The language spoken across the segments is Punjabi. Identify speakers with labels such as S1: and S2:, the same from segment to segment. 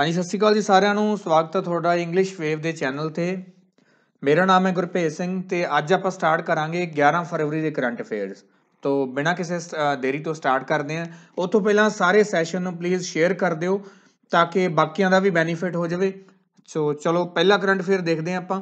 S1: ਹਾਂਜੀ ਸਤਿ ਸ਼੍ਰੀ ਅਕਾਲ ਜੀ ਸਾਰਿਆਂ ਨੂੰ ਸਵਾਗਤ ਹੈ ਤੁਹਾਡਾ ਇੰਗਲਿਸ਼ ਵੇਵ ਦੇ ਚੈਨਲ ਤੇ ਮੇਰਾ ਨਾਮ ਹੈ ਗੁਰਪ੍ਰੀਤ ਸਿੰਘ ਤੇ ਅੱਜ ਆਪਾਂ ਸਟਾਰਟ ਕਰਾਂਗੇ 11 ਫਰਵਰੀ ਦੇ ਕਰੰਟ ਅਫੇਅਰਸ ਤੋਂ ਬਿਨਾਂ ਕਿਸੇ ਦੇਰੀ ਤੋਂ ਸਟਾਰਟ ਕਰਦੇ ਹਾਂ ਉਸ ਤੋਂ ਪਹਿਲਾਂ ਸਾਰੇ ਸੈਸ਼ਨ ਨੂੰ ਪਲੀਜ਼ ਸ਼ੇਅਰ ਕਰ ਦਿਓ ਤਾਂ ਕਿ ਬਾਕੀਆਂ ਦਾ ਵੀ ਬੈਨੀਫਿਟ ਹੋ ਜਾਵੇ ਸੋ ਚਲੋ ਪਹਿਲਾ ਕਰੰਟ ਅਫੇਅਰ ਦੇਖਦੇ ਆਂ ਆਪਾਂ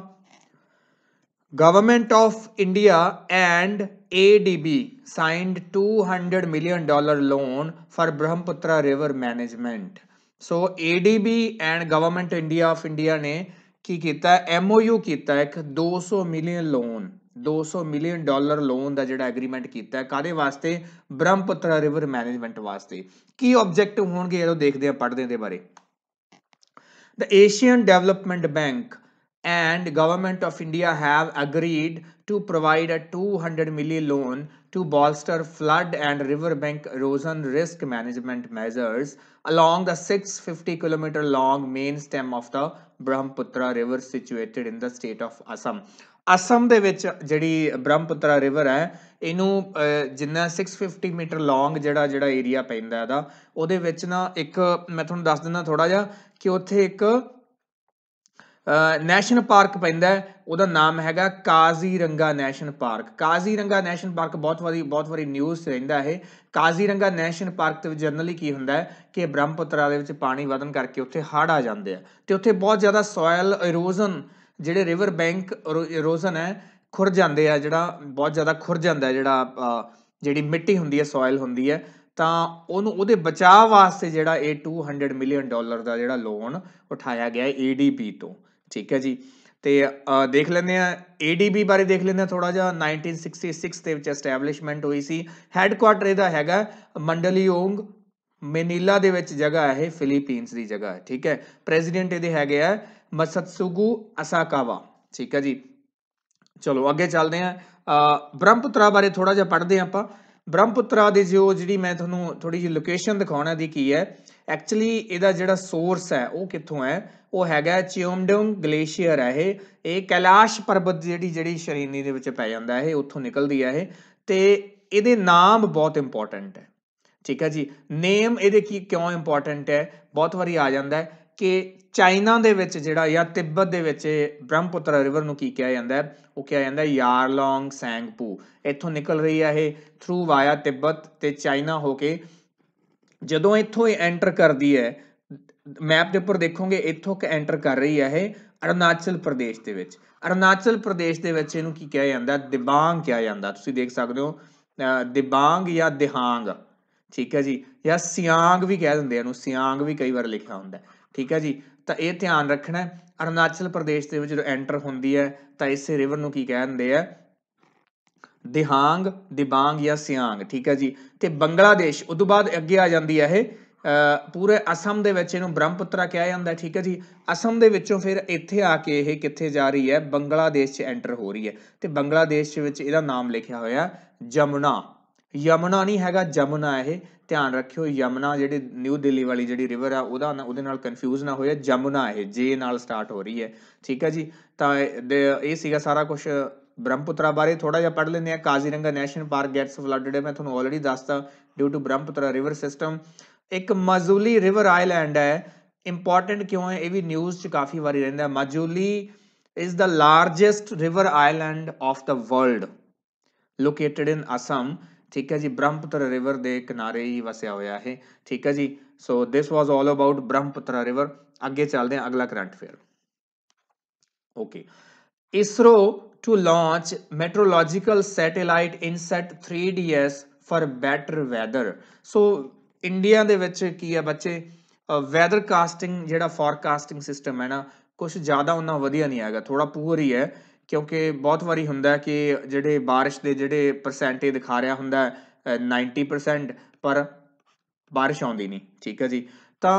S1: government of India and ADB signed 200 million dollar loan for Brahmaputra river management so ADB and government India of India ਨੇ ਕੀ ਕੀਤਾ MOU ਕੀਤਾ ਇੱਕ 200 million loan 200 million dollar loan ਦਾ ਜਿਹੜਾ ਐਗਰੀਮੈਂਟ ਕੀਤਾ ਕਾਦੇ ਵਾਸਤੇ ਬ੍ਰਹਮਪੁੱਤਰ ਰਿਵਰ ਮੈਨੇਜਮੈਂਟ ਵਾਸਤੇ ਕੀ ਆਬਜੈਕਟਿਵ ਹੋਣਗੇ ਇਹੋ ਦੇਖਦੇ ਆ ਪੜ੍ਹਦੇ ਦੇ ਬਾਰੇ the Asian Development bank and government of India have agreed to provide a 200 million loan to bolster flood and riverbank erosion risk management measures along the 650 km long main stem of the Brahmaputra river situated in the state of Assam Assam ਦੇ ਵਿੱਚ ਜਿਹੜੀ ਬ੍ਰਹਮਪੁੱਤਰਾ ਰਿਵਰ ਹੈ ਇਹਨੂੰ ਜਿੰਨਾ 650 ਮੀਟਰ ਲੌਂਗ ਜਿਹੜਾ ਜਿਹੜਾ ਏਰੀਆ ਪੈਂਦਾ ਇਹਦਾ ਉਹਦੇ ਵਿੱਚ ਨਾ ਇੱਕ ਮੈਂ ਤੁਹਾਨੂੰ ਦੱਸ ਦਿੰਦਾ ਥੋੜਾ ਜਿਹਾ ਕਿ ਉੱਥੇ ਇੱਕ ਨੈਸ਼ਨਲ ਪਾਰਕ ਪੈਂਦਾ ਉਹਦਾ ਨਾਮ ਹੈਗਾ Kaziranga national park Kaziranga national park ਬਹੁਤ ਵਾਰੀ ਬਹੁਤ ਵਾਰੀ ਨਿਊਜ਼ ਰਹਿੰਦਾ ਹੈ ਕਾਜ਼ੀਰੰਗਾ ਨੈਸ਼ਨਲ ਪਾਰਕ ਤੇ ਜਨਰਲੀ ਕੀ ਹੁੰਦਾ ਹੈ ਕਿ ਬ੍ਰਹਮਪੁੱਤਰਾ ਦੇ ਵਿੱਚ ਪਾਣੀ ਵਧਣ ਕਰਕੇ ਉੱਥੇ ਹੜ ਆ ਜਾਂਦੇ ਆ ਤੇ ਉੱਥੇ ਬਹੁਤ ਜ਼ਿਆਦਾ ਸੋਇਲ ਇਰੋਜ਼ਨ ਜਿਹੜੇ ਰਿਵਰ ਬੈਂਕ ਇਰੋਜ਼ਨ ਹੈ ਖੁਰ ਜਾਂਦੇ ਆ ਜਿਹੜਾ ਬਹੁਤ ਜ਼ਿਆਦਾ ਖੁਰ ਜਾਂਦਾ ਜਿਹੜਾ ਜਿਹੜੀ ਮਿੱਟੀ ਹੁੰਦੀ ਹੈ ਸੋਇਲ ਹੁੰਦੀ ਹੈ ਤਾਂ ਉਹਨੂੰ ਉਹਦੇ ਬਚਾਅ ਵਾਸਤੇ ਜਿਹੜਾ ਇਹ 200 ਮਿਲੀਅਨ ਡਾਲਰ ਦਾ ਜਿਹੜਾ ਲੋਨ ਉਠਾਇਆ ਗਿਆ ਹੈ ਏਡੀਬੀ ਤੋਂ ਠੀਕ ਹੈ ਜੀ ਤੇ ਦੇਖ ਲੈਂਦੇ ਆ ADB ਬਾਰੇ ਦੇਖ ਲੈਂਦੇ ਆ ਥੋੜਾ ਜਿਹਾ 1966 ਦੇ ਵਿੱਚ ਐਸਟੈਬਲਿਸ਼ਮੈਂਟ ਹੋਈ ਸੀ ਹੈੱਡਕੁਆਟਰ ਇਹਦਾ ਹੈਗਾ ਮੰਡਲੀਓਂਗ ਮੈਨੀਲਾ ਦੇ ਵਿੱਚ ਜਗ੍ਹਾ ਹੈ ਇਹ ਫਿਲੀਪੀਨਸ ਦੀ ਜਗ੍ਹਾ ਹੈ ਠੀਕ ਹੈ ਪ੍ਰੈਜ਼ੀਡੈਂਟ ਇਹਦੇ ਹੈਗੇ ਆ ਮਸਤਸੂਗੂ ਅਸਾਕਾਵਾ ਠੀਕ ਹੈ ਜੀ ਚਲੋ ਅੱਗੇ ਚੱਲਦੇ ਆ ਬ੍ਰਹਮਪੁੱਤਰਾ ਬਾਰੇ ਥੋੜਾ ਜਿਹਾ ਪੜ੍ਹਦੇ ਆ ਆਪਾਂ ਬ੍ਰਹਮਪੁੱਤਰਾ ਦੀ ਜੋ ਜਿਹੜੀ ਮੈਂ ਤੁਹਾਨੂੰ ਥੋੜੀ ਜਿਹੀ ਲੋਕੇਸ਼ਨ ਦਿਖਾਉਣਾ ਦੀ ਕੀ ਹੈ ਐਕਚੁਅਲੀ ਇਹਦਾ ਜਿਹੜਾ ਸੋਰਸ ਹੈ ਉਹ ਕਿੱਥੋਂ ਹੈ ਉਹ ਹੈਗਾ ਚਿਓਮਡੋਂਗ ਗਲੇਸ਼ੀਅਰ ਹੈ ਇਹ ਇਹ ਕੈਲਾਸ਼ ਪਰਬਤ ਜਿਹੜੀ ਜਿਹੜੀ ਸ਼੍ਰੇਣੀ ਦੇ ਵਿੱਚ ਪੈ ਜਾਂਦਾ ਹੈ ਇਹ ਉੱਥੋਂ ਨਿਕਲਦੀ ਹੈ ਇਹ ਤੇ ਇਹਦੇ ਨਾਮ ਬਹੁਤ ਇੰਪੋਰਟੈਂਟ ਹੈ ਠੀਕ ਹੈ ਜੀ ਨੇਮ ਇਹਦੇ ਕੀ ਕਿਉਂ ਇੰਪੋਰਟੈਂਟ ਹੈ ਬਹੁਤ ਵਾਰੀ ਆ ਜਾਂਦਾ ਹੈ ਕਿ ਚਾਈਨਾ ਦੇ ਵਿੱਚ ਜਿਹੜਾ ਜਾਂ ਤਿੱਬਤ ਦੇ ਵਿੱਚ ਬ੍ਰਹਮਪੁੱਤਰ ਰਿਵਰ ਨੂੰ ਕੀ ਕਿਹਾ ਜਾਂਦਾ ਹੈ ਉਹ ਕਿਹਾ ਜਾਂਦਾ ਹੈ ਯਾਰਲੋਂਗ ਸੈਂਗਪੂ ਇੱਥੋਂ ਨਿਕਲ ਰਹੀ ਹੈ ਇਹ ਥਰੂ ਵਾਇਆ ਤਿੱਬਤ ਤੇ ਚਾਈਨਾ ਹੋ ਕੇ ਜਦੋਂ ਇੱਥੋਂ ਇਹ ਐਂਟਰ ਕਰਦੀ ਹੈ ਮੈਪ ਦੇ ਉੱਪਰ ਦੇਖੋਗੇ ਇੱਥੋਂ ਕਿ ਐਂਟਰ ਕਰ ਰਹੀ ਹੈ ਇਹ ਅਰੁਣਾਚਲ ਪ੍ਰਦੇਸ਼ ਦੇ ਵਿੱਚ ਅਰੁਣਾਚਲ ਪ੍ਰਦੇਸ਼ ਦੇ ਵਿੱਚ ਇਹਨੂੰ ਕੀ ਕਿਹਾ ਜਾਂਦਾ ਦਿਬਾਂਗ ਕਿਹਾ ਜਾਂਦਾ ਤੁਸੀਂ ਦੇਖ ਸਕਦੇ ਹੋ ਦਿਬਾਂਗ ਜਾਂ ਦਿਹਾਂਗ ਠੀਕ ਹੈ ਜੀ ਜਾਂ ਸਿਆਂਗ ਵੀ ਕਹਿ ਦਿੰਦੇ ਇਹਨੂੰ ਸਿਆਂਗ ਵੀ ਕਈ ਵਾਰ ਲਿਖਿਆ ਹੁੰਦਾ ਠੀਕ ਹੈ ਜੀ ਤਾਂ ਇਹ ਧਿਆਨ ਰੱਖਣਾ ਅਰੁਣਾਚਲ ਪ੍ਰਦੇਸ਼ ਦੇ ਵਿੱਚ ਜਦੋਂ ਐਂਟਰ ਹੁੰਦੀ ਹੈ ਤਾਂ ਇਸੇ ਰਿਵਰ ਨੂੰ ਕੀ ਕਹਿੰਦੇ ਆ ਦਿਹਾਂਗ ਦਿਬਾਂਗ ਜਾਂ ਸਿਆਂਗ ਠੀਕ ਹੈ ਜੀ ਤੇ ਬੰਗਲਾਦੇਸ਼ ਉਸ ਤੋਂ ਬਾਅਦ ਅੱਗੇ ਆ ਜਾਂਦੀ ਹੈ ਇਹ ਪੂਰੇ ਅਸਮ ਦੇ ਵਿੱਚ ਇਹਨੂੰ ਬ੍ਰਹਮਪੁੱਤਰਾ ਕਿਹਾ ਜਾਂਦਾ ਠੀਕ ਹੈ ਜੀ ਅਸਮ ਦੇ ਵਿੱਚੋਂ ਫਿਰ ਇੱਥੇ ਆ ਕੇ ਇਹ ਕਿੱਥੇ ਜਾ ਰਹੀ ਹੈ ਬੰਗਲਾਦੇਸ਼ 'ਚ ਐਂਟਰ ਹੋ ਰਹੀ ਹੈ ਤੇ ਬੰਗਲਾਦੇਸ਼ ਵਿੱਚ ਇਹਦਾ ਨਾਮ ਲਿਖਿਆ ਹੋਇਆ ਜਮਨਾ ਯਮਨਾ ਨਹੀਂ ਹੈਗਾ ਜਮਨਾ ਇਹ ਧਿਆਨ ਰੱਖਿਓ ਯਮਨਾ ਜਿਹੜੀ ਨਿਊ ਦਿੱਲੀ ਵਾਲੀ ਜਿਹੜੀ ਰਿਵਰ ਆ ਉਹਦਾ ਉਹਦੇ ਨਾਲ ਕਨਫਿਊਜ਼ ਨਾ ਹੋਇਆ ਜਮਨਾ ਇਹ ਜੇ ਨਾਲ ਸਟਾਰਟ ਹੋ ਰਹੀ ਹੈ ਠੀਕ ਹੈ ਜੀ ਤਾਂ ਇਹ ਸੀਗਾ ਸਾਰਾ ਕੁਝ ਬ੍ਰਹਮਪੁੱਤਰਾ ਬਾਰੇ ਥੋੜਾ ਜਿਹਾ ਪੜ੍ਹ ਲੈਂਦੇ ਆ Kaziranga national park gets flooded ਹੈ ਮੈਂ ਤੁਹਾਨੂੰ ਆਲਰੇਡੀ ਦੱਸਤਾ due to Brahmaputra river system ਇੱਕ ਮਜ਼ੂਲੀ ਰਿਵਰ ਆਈਲੈਂਡ ਹੈ ਇੰਪੋਰਟੈਂਟ ਕਿਉਂ ਹੈ ਇਹ ਵੀ ਨਿਊਜ਼ 'ਚ ਕਾਫੀ ਵਾਰੀ ਰਹਿੰਦਾ Majuli is the largest river island of the world located in Assam ਠੀਕ ਹੈ ਜੀ ਬ੍ਰਹਮਪੁੱਤਰ ਰਿਵਰ ਦੇ ਕਿਨਾਰੇ ਹੀ ਵਸਿਆ ਹੋਇਆ ਹੈ ਠੀਕ ਹੈ ਜੀ so this was all about Brahmaputra river ਅੱਗੇ ਚੱਲਦੇ ਹਾਂ ਅਗਲਾ current affair okay ISRO to launch meteorological satellite InSat 3DS for better weather so India ਦੇ ਵਿੱਚ ਕੀ ਹੈ ਬੱਚੇ ਵੈਦਰ ਕਾਸਟਿੰਗ ਜਿਹੜਾ ਫੋਰਕਾਸਟਿੰਗ ਸਿਸਟਮ ਹੈ ਨਾ ਕੁਝ ਜ਼ਿਆਦਾ ਉਹਨਾਂ ਵਧੀਆ ਨਹੀਂ ਹੈਗਾ ਥੋੜਾ ਪੂਰ ਹੀ ਹੈ ਕਿਉਂਕਿ ਬਹੁਤ ਵਾਰੀ ਹੁੰਦਾ ਕਿ ਜਿਹੜੇ ਬਾਰਿਸ਼ ਦੇ ਜਿਹੜੇ ਪਰਸੈਂਟੇਜ ਦਿਖਾ ਰਿਹਾ ਹੁੰਦਾ 90% ਪਰ ਬਾਰਿਸ਼ ਆਉਂਦੀ ਨਹੀਂ ਠੀਕ ਹੈ ਜੀ ਤਾਂ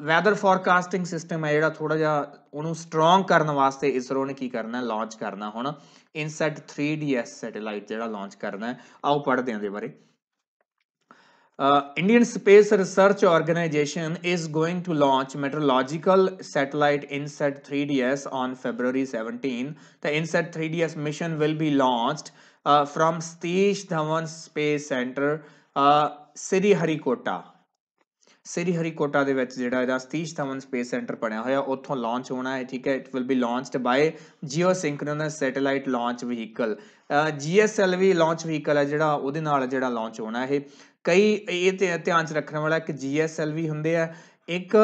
S1: ਵੈਦਰ ਫੋਰਕਾਸਟਿੰਗ ਸਿਸਟਮ ਹੈ ਜਿਹੜਾ ਥੋੜਾ ਜਿਹਾ ਉਹਨੂੰ ਸਟਰੋਂਗ ਕਰਨ ਵਾਸਤੇ ਇਸਰੋ ਨੇ ਕੀ ਕਰਨਾ ਹੈ ਲਾਂਚ ਕਰਨਾ ਹੁਣ ਇਨਸੈਟ 3DS ਸੈਟੇਲਾਈਟ ਜਿਹੜਾ ਲਾਂਚ ਕਰਨਾ ਹੈ ਆਓ ਪੜ੍ਹਦੇ ਹਾਂ ਦੇ ਬਾਰੇ Indian Space Research Organization is going to launch meteorological satellite INSAT 3DS on February 17. The INSAT 3DS mission will be launched uh, from Satish Dhawan Space Center, uh, Siri Harikota. ਸ੍ਰੀ ਹਰੀਕੋਟਾ ਦੇ ਵਿੱਚ ਜਿਹੜਾ ਇਹਦਾ ਸਤੀਸ਼ ਧਵਨ ਸਪੇਸ ਸੈਂਟਰ ਬਣਿਆ ਹੋਇਆ ਉੱਥੋਂ ਲਾਂਚ ਹੋਣਾ ਹੈ ਠੀਕ ਹੈ it will be launched by geosynchronous satellite launch vehicle GSLV launch vehicle ਹੈ ਜਿਹੜਾ ਉਹਦੇ ਨਾਲ ਜਿਹੜਾ ਲਾਂਚ ਹੋਣਾ ਇਹ ਕਈ ਇਹ ਤੇ ਧਿਆਨ ਚ ਰੱਖਣ ਵਾਲਾ ਕਿ ਜੀਐਸਐਲਵੀ ਹੁੰਦੇ ਆ ਇੱਕ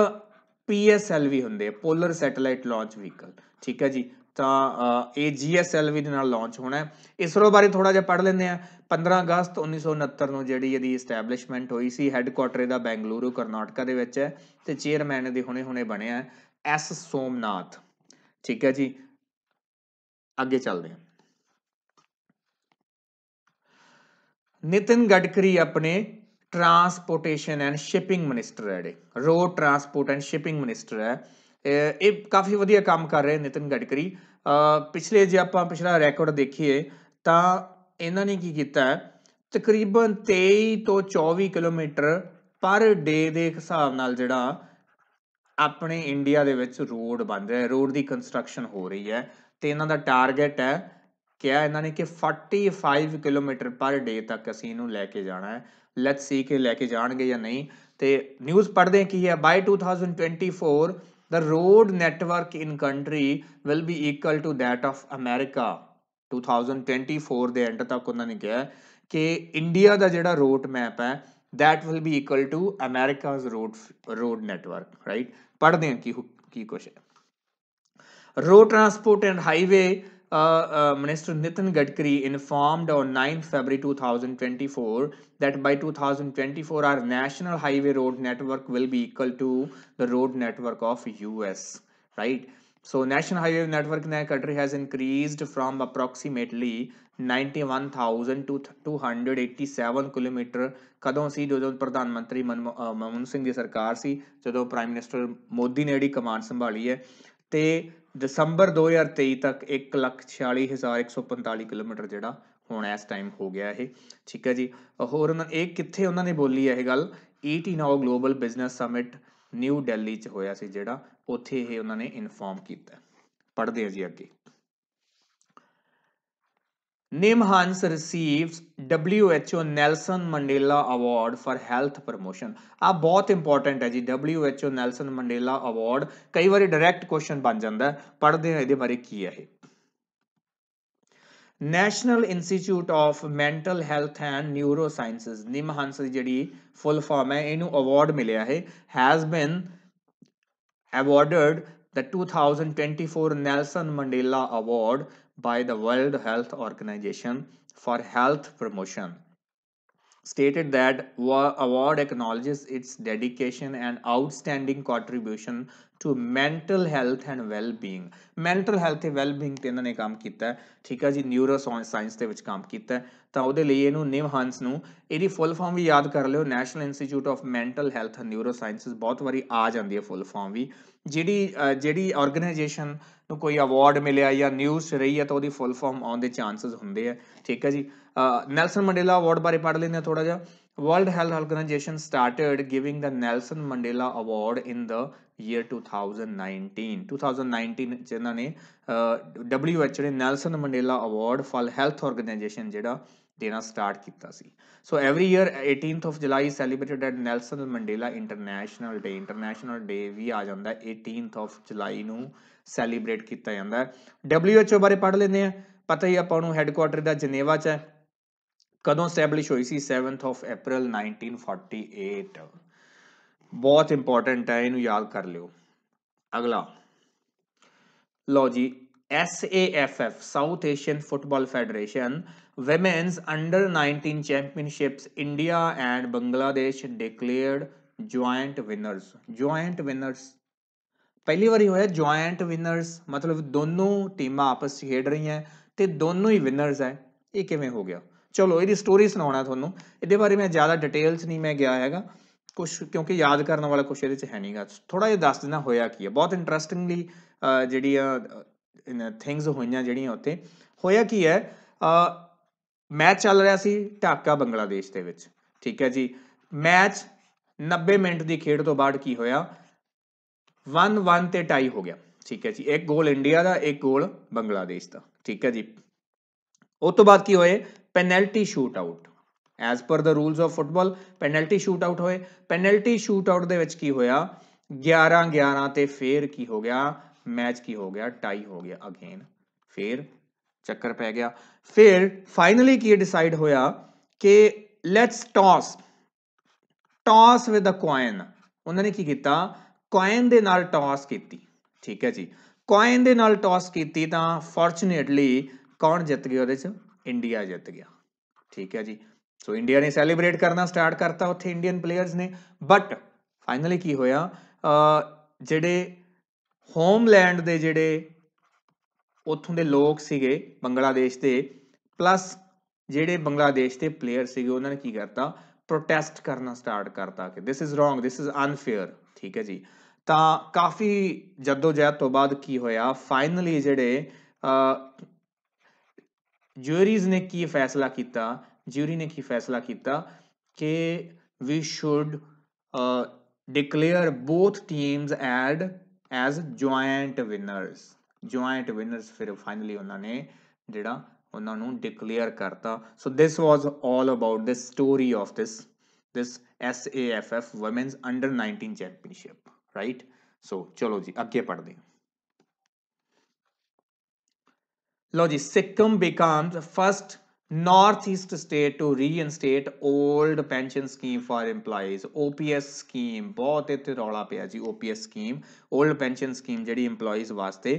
S1: ਪੀਐਸਐਲਵੀ ਹੁੰਦੇ ਆ ਪੋਲਰ ਸੈਟੇਲਾਈਟ ਲਾਂਚ ਵਹੀਕਲ ਠੀਕ ਹੈ ਜੀ ਤਾਂ ਇਹ GSLV ਦੇ ਨਾਲ ਲਾਂਚ ਹੋਣਾ ਹੈ ਇਸਰੋ ਬਾਰੇ ਥੋੜਾ ਜਿਹਾ ਪੜ ਲੈਂਦੇ ਆ 15 ਅਗਸਤ 1969 ਨੂੰ ਜਿਹੜੀ ਇਹਦੀ ਐਸਟੈਬਲਿਸ਼ਮੈਂਟ ਹੋਈ ਸੀ ਹੈੱਡਕੁਆਟਰ ਇਹਦਾ ਬੈਂਗਲੁਰੂ ਕਰਨਾਟਕਾ ਦੇ ਵਿੱਚ ਹੈ ਤੇ ਚੇਅਰਮੈਨ ਇਹਦੇ ਹੁਣੇ-ਹੁਣੇ ਬਣਿਆ ਐਸ ਸੋਮਨਾਥ ਠੀਕ ਹੈ ਜੀ ਅੱਗੇ ਚੱਲਦੇ ਆ ਨਿਤਿਨ ਗਡਕਰੀ ਆਪਣੇ ਟਰਾਂਸਪੋਰਟੇਸ਼ਨ ਐਂਡ ਸ਼ਿਪਿੰਗ ਮਿਨਿਸਟਰ ਹੈ ਜਿਹੜੇ road transport and shipping minister ਹੈ ਇਹ ਕਾਫੀ ਵਧੀਆ ਕੰਮ ਕਰ ਰਹੇ ਨਿਤਿਨ ਗਡਕਰੀ ਪਿਛਲੇ ਜੇ ਆਪਾਂ ਪਿਛਲਾ ਰੈਕੋਰਡ ਦੇਖੀਏ ਤਾਂ ਇਹਨਾਂ ਨੇ ਕੀ ਕੀਤਾ ਤਕਰੀਬਨ 23 ਤੋਂ 24 ਕਿਲੋਮੀਟਰ ਪਰ ਡੇ ਦੇ ਹਿਸਾਬ ਨਾਲ ਜਿਹੜਾ ਆਪਣੇ ਇੰਡੀਆ ਦੇ ਵਿੱਚ ਰੋਡ ਬਣ ਰਿਹਾ ਹੈ ਰੋਡ ਦੀ ਕੰਸਟਰਕਸ਼ਨ ਹੋ ਰਹੀ ਹੈ ਤੇ ਇਹਨਾਂ ਦਾ ਟਾਰਗੇਟ ਹੈ ਕਿਹਾ ਇਹਨਾਂ ਨੇ ਕਿ 45 ਕਿਲੋਮੀਟਰ ਪਰ ਡੇ ਤੱਕ ਅਸੀਂ ਇਹਨੂੰ ਲੈ ਕੇ ਜਾਣਾ ਹੈ ਲੈਟਸ ਸੀ ਕਿ ਲੈ ਕੇ ਜਾਣਗੇ ਜਾਂ ਨਹੀਂ ਤੇ ਨਿਊਜ਼ ਪੜ੍ਹਦੇ ਕੀ ਹੈ ਬਾਈ 2024 the road network in country will be equal to that of America 2024 ਦੇ ਐਂਡ ਤੱਕ ਉਹਨਾਂ ਨੇ ਕਿਹਾ ਕਿ ਇੰਡੀਆ ਦਾ ਜਿਹੜਾ ਰੋਡ ਮੈਪ ਹੈ that will be equal to America's road road network right ਪੜ੍ਹਦੇ ਹਾਂ ਕੀ ਕੀ ਕੁਝ ਹੈ road transport and highway uh, uh, Minister Nitin Gadkari informed on 9th February 2024 that by 2024 our national highway road network will be equal to the road network of US, right? So national highway network in our country has increased from approximately 91,000 to 287 kilometre ਕਦੋਂ ਸੀ ਜਦੋਂ ਪ੍ਰਧਾਨ ਮੰਤਰੀ ਮਨਮੋਹਨ ਸਿੰਘ ਦੀ ਸਰਕਾਰ ਸੀ ਜਦੋਂ ਪ੍ਰਾਈਮ ਮਿਨਿਸਟਰ ਮੋਦੀ ਨੇ ਜਿਹੜੀ ਕਮਾਂਡ ਸੰਭਾਲੀ ਹੈ ਤੇ ਦਸੰਬਰ 2023 ਤੱਕ 146145 ਕਿਲੋਮੀਟਰ ਜਿਹੜਾ ਹੁਣ ਇਸ ਟਾਈਮ ਹੋ ਗਿਆ ਇਹ ਠੀਕ ਹੈ ਜੀ ਹੋਰ ਉਹਨਾਂ ਇਹ ਕਿੱਥੇ ਉਹਨਾਂ ਨੇ ਬੋਲੀ ਹੈ ਇਹ ਗੱਲ ET global business summit new Delhi 'ਚ ਹੋਇਆ ਸੀ ਜਿਹੜਾ ਉੱਥੇ ਇਹ ਉਹਨਾਂ ਨੇ ਇਨਫਾਰਮ ਕੀਤਾ ਪੜ੍ਹਦੇ ਆ ਜੀ ਅੱਗੇ Nim Hans receives WHO Nelson Mandela Award for Health Promotion ਆ ਬਹੁਤ ਇੰਪੋਰਟੈਂਟ ਹੈ ਜੀ WHO Nelson Mandela Award ਕਈ ਵਾਰੀ ਡਾਇਰੈਕਟ ਕੁਐਸਚਨ ਬਣ ਜਾਂਦਾ ਪੜ੍ਹਦੇ ਹਾਂ ਇਹਦੇ ਬਾਰੇ ਕੀ ਹੈ ਇਹ national institute of mental health and neurosciences NIMHANS ਦੀ ਜਿਹੜੀ ਫੁੱਲ ਫਾਰਮ ਹੈ ਇਹਨੂੰ ਅਵਾਰਡ ਮਿਲਿਆ ਹੈ has been awarded the 2024 Nelson Mandela Award by the World Health Organization for Health Promotion stated that award acknowledges its dedication and outstanding contribution to mental health and well-being mental health and well-being ਤੇ ਇਹਨਾਂ ਨੇ ਕੰਮ ਕੀਤਾ ਠੀਕ ਹੈ ਜੀ ਨਿਊਰੋਸਾਇੰਸ ਸਾਇੰਸ ਦੇ ਵਿੱਚ ਕੰਮ ਕੀਤਾ ਤਾਂ ਉਹਦੇ ਲਈ ਇਹਨੂੰ ਨਿਮ ਹੰਸ ਨੂੰ ਇਹਦੀ ਫੁੱਲ ਫਾਰਮ ਵੀ ਯਾਦ ਕਰ ਲਿਓ national institute of mental health and neuro ਬਹੁਤ ਵਾਰੀ ਆ ਜਾਂਦੀ ਹੈ ਫੁੱਲ ਫਾਰਮ ਵੀ ਜਿਹੜੀ ਜਿਹੜੀ ਆਰਗੇਨਾਈਜੇਸ਼ਨ ਨੂੰ ਕੋਈ ਅਵਾਰਡ ਮਿਲਿਆ ਜਾਂ ਨਿਊਜ਼ ਰਹੀ ਹੈ ਤਾਂ ਉਹਦੀ ਫੁੱਲ ਫਾਰਮ ਆਉਣ ਦੇ ਚਾਂਸਸ ਹੁੰਦੇ ਆ ਠੀਕ ਹੈ ਜੀ ਨੈਲਸਨ ਮੰਡੇਲਾ ਅਵਾਰਡ ਬਾਰੇ ਪੜ੍ਹ ਲੈਂਦੇ ਆ ਥੋੜਾ ਜਿਹਾ world health organization started giving the Nelson Mandela award in the year 2019 2019 ਚ ਇਹਨਾਂ ਨੇ WHO ਨੇ Nelson Mandela award for health organization ਜਿਹੜਾ ਦੇਣਾ ਸਟਾਰਟ ਕੀਤਾ ਸੀ so every year 18th of July celebrated at Nelson Mandela international day international day ਵੀ ਆ ਜਾਂਦਾ 18th ਆਫ ਜੁਲਾਈ ਨੂੰ ਸੈਲੀਬ੍ਰੇਟ ਕੀਤਾ ਜਾਂਦਾ WHO ਬਾਰੇ ਪੜ੍ਹ ਲੈਂਦੇ ਆ ਪਤਾ ਹੀ ਆਪਾਂ ਨੂੰ ਹੈੱਡਕੁਆਰਟਰ ਦਾ ਜਨੇਵਾ 'ਚ ਹੈ ਕਦੋਂ ਸਟੈਬਲਿਸ਼ ਹੋਈ ਸੀ 7th ਆਫ ਅਪ੍ਰੈਲ 1948 ਬਹੁਤ ਇੰਪੋਰਟੈਂਟ ਹੈ ਇਹਨੂੰ ਯਾਦ ਕਰ ਲਿਓ ਅਗਲਾ ਲੋ ਜੀ SAFF South Asian Football Federation Women's Under 19 Championships India and Bangladesh declared joint winners joint winners ਪਹਿਲੀ ਵਾਰੀ ਹੋਇਆ ਜੁਆਇੰਟ ਵਿਨਰਸ ਮਤਲਬ ਦੋਨੋਂ ਟੀਮਾਂ ਆਪਸ ਵਿੱਚ ਖੇਡ ਰਹੀਆਂ ਤੇ ਦੋਨੋਂ ਹੀ ਵਿਨਰਸ ਹੈ ਇਹ ਕਿਵੇਂ ਹੋ ਗਿਆ ਚਲੋ ਇਹਦੀ ਸਟੋਰੀ ਸੁਣਾਉਣਾ ਤੁਹਾਨੂੰ ਇਹਦੇ ਬਾਰੇ ਮੈਂ ਜ਼ਿਆਦਾ ਡਿਟੇਲਸ ਨਹੀਂ ਮੈਂ ਗਿਆ ਹੈਗਾ ਕੁਝ ਕਿਉਂਕਿ ਯਾਦ ਕਰਨ ਵਾਲਾ ਕੁਝ ਇਹਦੇ ਚ ਹੈ ਨਹੀਂਗਾ ਥੋੜਾ ਜਿਹਾ ਦੱਸ ਦਿੰਦਾ ਹੋਇਆ ਕੀ ਹੈ ਬਹੁਤ ਇੰਟਰਸਟਿੰਗਲੀ ਜਿਹੜੀ ਥਿੰਗਸ ਹੋਈਆਂ ਜਿਹੜੀਆਂ ਉੱਥੇ ਹੋਇਆ ਕੀ ਹੈ ਅ ਮੈਚ ਚੱਲ ਰਿਹਾ ਸੀ ਢਾਕਾ ਬੰਗਲਾਦੇਸ਼ ਦੇ ਵਿੱਚ ਠੀਕ ਹੈ ਜੀ ਮੈਚ 90 ਮਿੰਟ ਦੀ ਖੇਡ ਤੋਂ ਬਾਅਦ ਕੀ ਹੋਇਆ 1-1 ਤੇ ਟਾਈ ਹੋ ਗਿਆ ਠੀਕ ਹੈ ਜੀ ਇੱਕ ਗੋਲ ਇੰਡੀਆ ਦਾ ਇੱਕ ਗੋਲ ਬੰਗਲਾਦੇਸ਼ ਦਾ ਠੀਕ ਹੈ ਜੀ ਉਸ ਤੋਂ ਬਾਅਦ ਕੀ ਹੋਏ penalty shoot out as per the rules of football penalty shoot out ਹੋਏ ਪੈਨਲਟੀ ਸ਼ੂਟ ਆਊਟ ਦੇ ਵਿੱਚ ਕੀ ਹੋਇਆ 11 11 ਤੇ ਫੇਰ ਕੀ ਹੋ ਗਿਆ ਮੈਚ ਕੀ ਹੋ ਗਿਆ ਟਾਈ ਹੋ ਗਿਆ ਅਗੇਨ ਫਿਰ ਚੱਕਰ ਪੈ ਗਿਆ ਫਿਰ ਫਾਈਨਲੀ ਕੀ ਡਿਸਾਈਡ ਹੋਇਆ ਕਿ let's toss toss with a coin ਉਹਨਾਂ ਨੇ ਕੀ ਕੀਤਾ ਕੁਆਇਨ ਦੇ ਨਾਲ ਟਾਸ ਕੀਤੀ ਠੀਕ ਹੈ ਜੀ ਕੁਆਇਨ ਦੇ ਨਾਲ ਟਾਸ ਕੀਤੀ ਤਾਂ ਫੋਰਚੂਨੇਟਲੀ ਕੌਣ ਜਿੱਤ ਗਿਆ ਉਹਦੇ ਚ ਇੰਡੀਆ ਜਿੱਤ ਗਿਆ ਠੀਕ ਹੈ ਜੀ ਸੋ ਇੰਡੀਆ ਨੇ ਸੈਲੀਬ੍ਰੇਟ ਕਰਨਾ ਸਟਾਰਟ ਕਰਤਾ ਉੱਥੇ ਇੰਡੀਅਨ ਪਲੇਅਰਸ ਨੇ ਬਟ ਫਾਈਨਲੀ ਕੀ ਹੋਇਆ ਜਿਹੜੇ ਹੋਮਲੈਂਡ ਦੇ ਜਿਹੜੇ ਉੱਥੋਂ ਦੇ ਲੋਕ ਸੀਗੇ ਬੰਗਲਾਦੇਸ਼ ਦੇ ਪਲੱਸ ਜਿਹੜੇ ਬੰਗਲਾਦੇਸ਼ ਦੇ ਪਲੇਅਰ ਸੀਗੇ ਉਹਨਾਂ ਨੇ ਕੀ ਕਰਤਾ ਪ੍ਰੋਟੈਸਟ ਕਰਨਾ ਸਟਾਰਟ ਕਰਤਾ ਕਿ this is wrong this is unfair ਠੀਕ ਹੈ ਜੀ ਤਾਂ ਕਾਫੀ ਜਦੋਜਹਿਦ ਤੋਂ ਬਾਅਦ ਕੀ ਹੋਇਆ ਫਾਈਨਲੀ ਜਿਹੜੇ ਜੂਰੀਜ਼ ਨੇ ਕੀ ਫੈਸਲਾ ਕੀਤਾ ਜੂਰੀ ਨੇ ਕੀ ਫੈਸਲਾ ਕੀਤਾ ਕਿ we should declare both teams add as joint winners joint winners fir finally unhone jehda unnanu declare karta so this was all about this story of this this saff women's under 19 championship right so chalo ji agge padde lo ji sikkim becomes first Northeast state to reinstate old pension scheme for employees OPS scheme bahut itte rola paya ji OPS scheme old pension scheme jehdi EMPLOYEES waste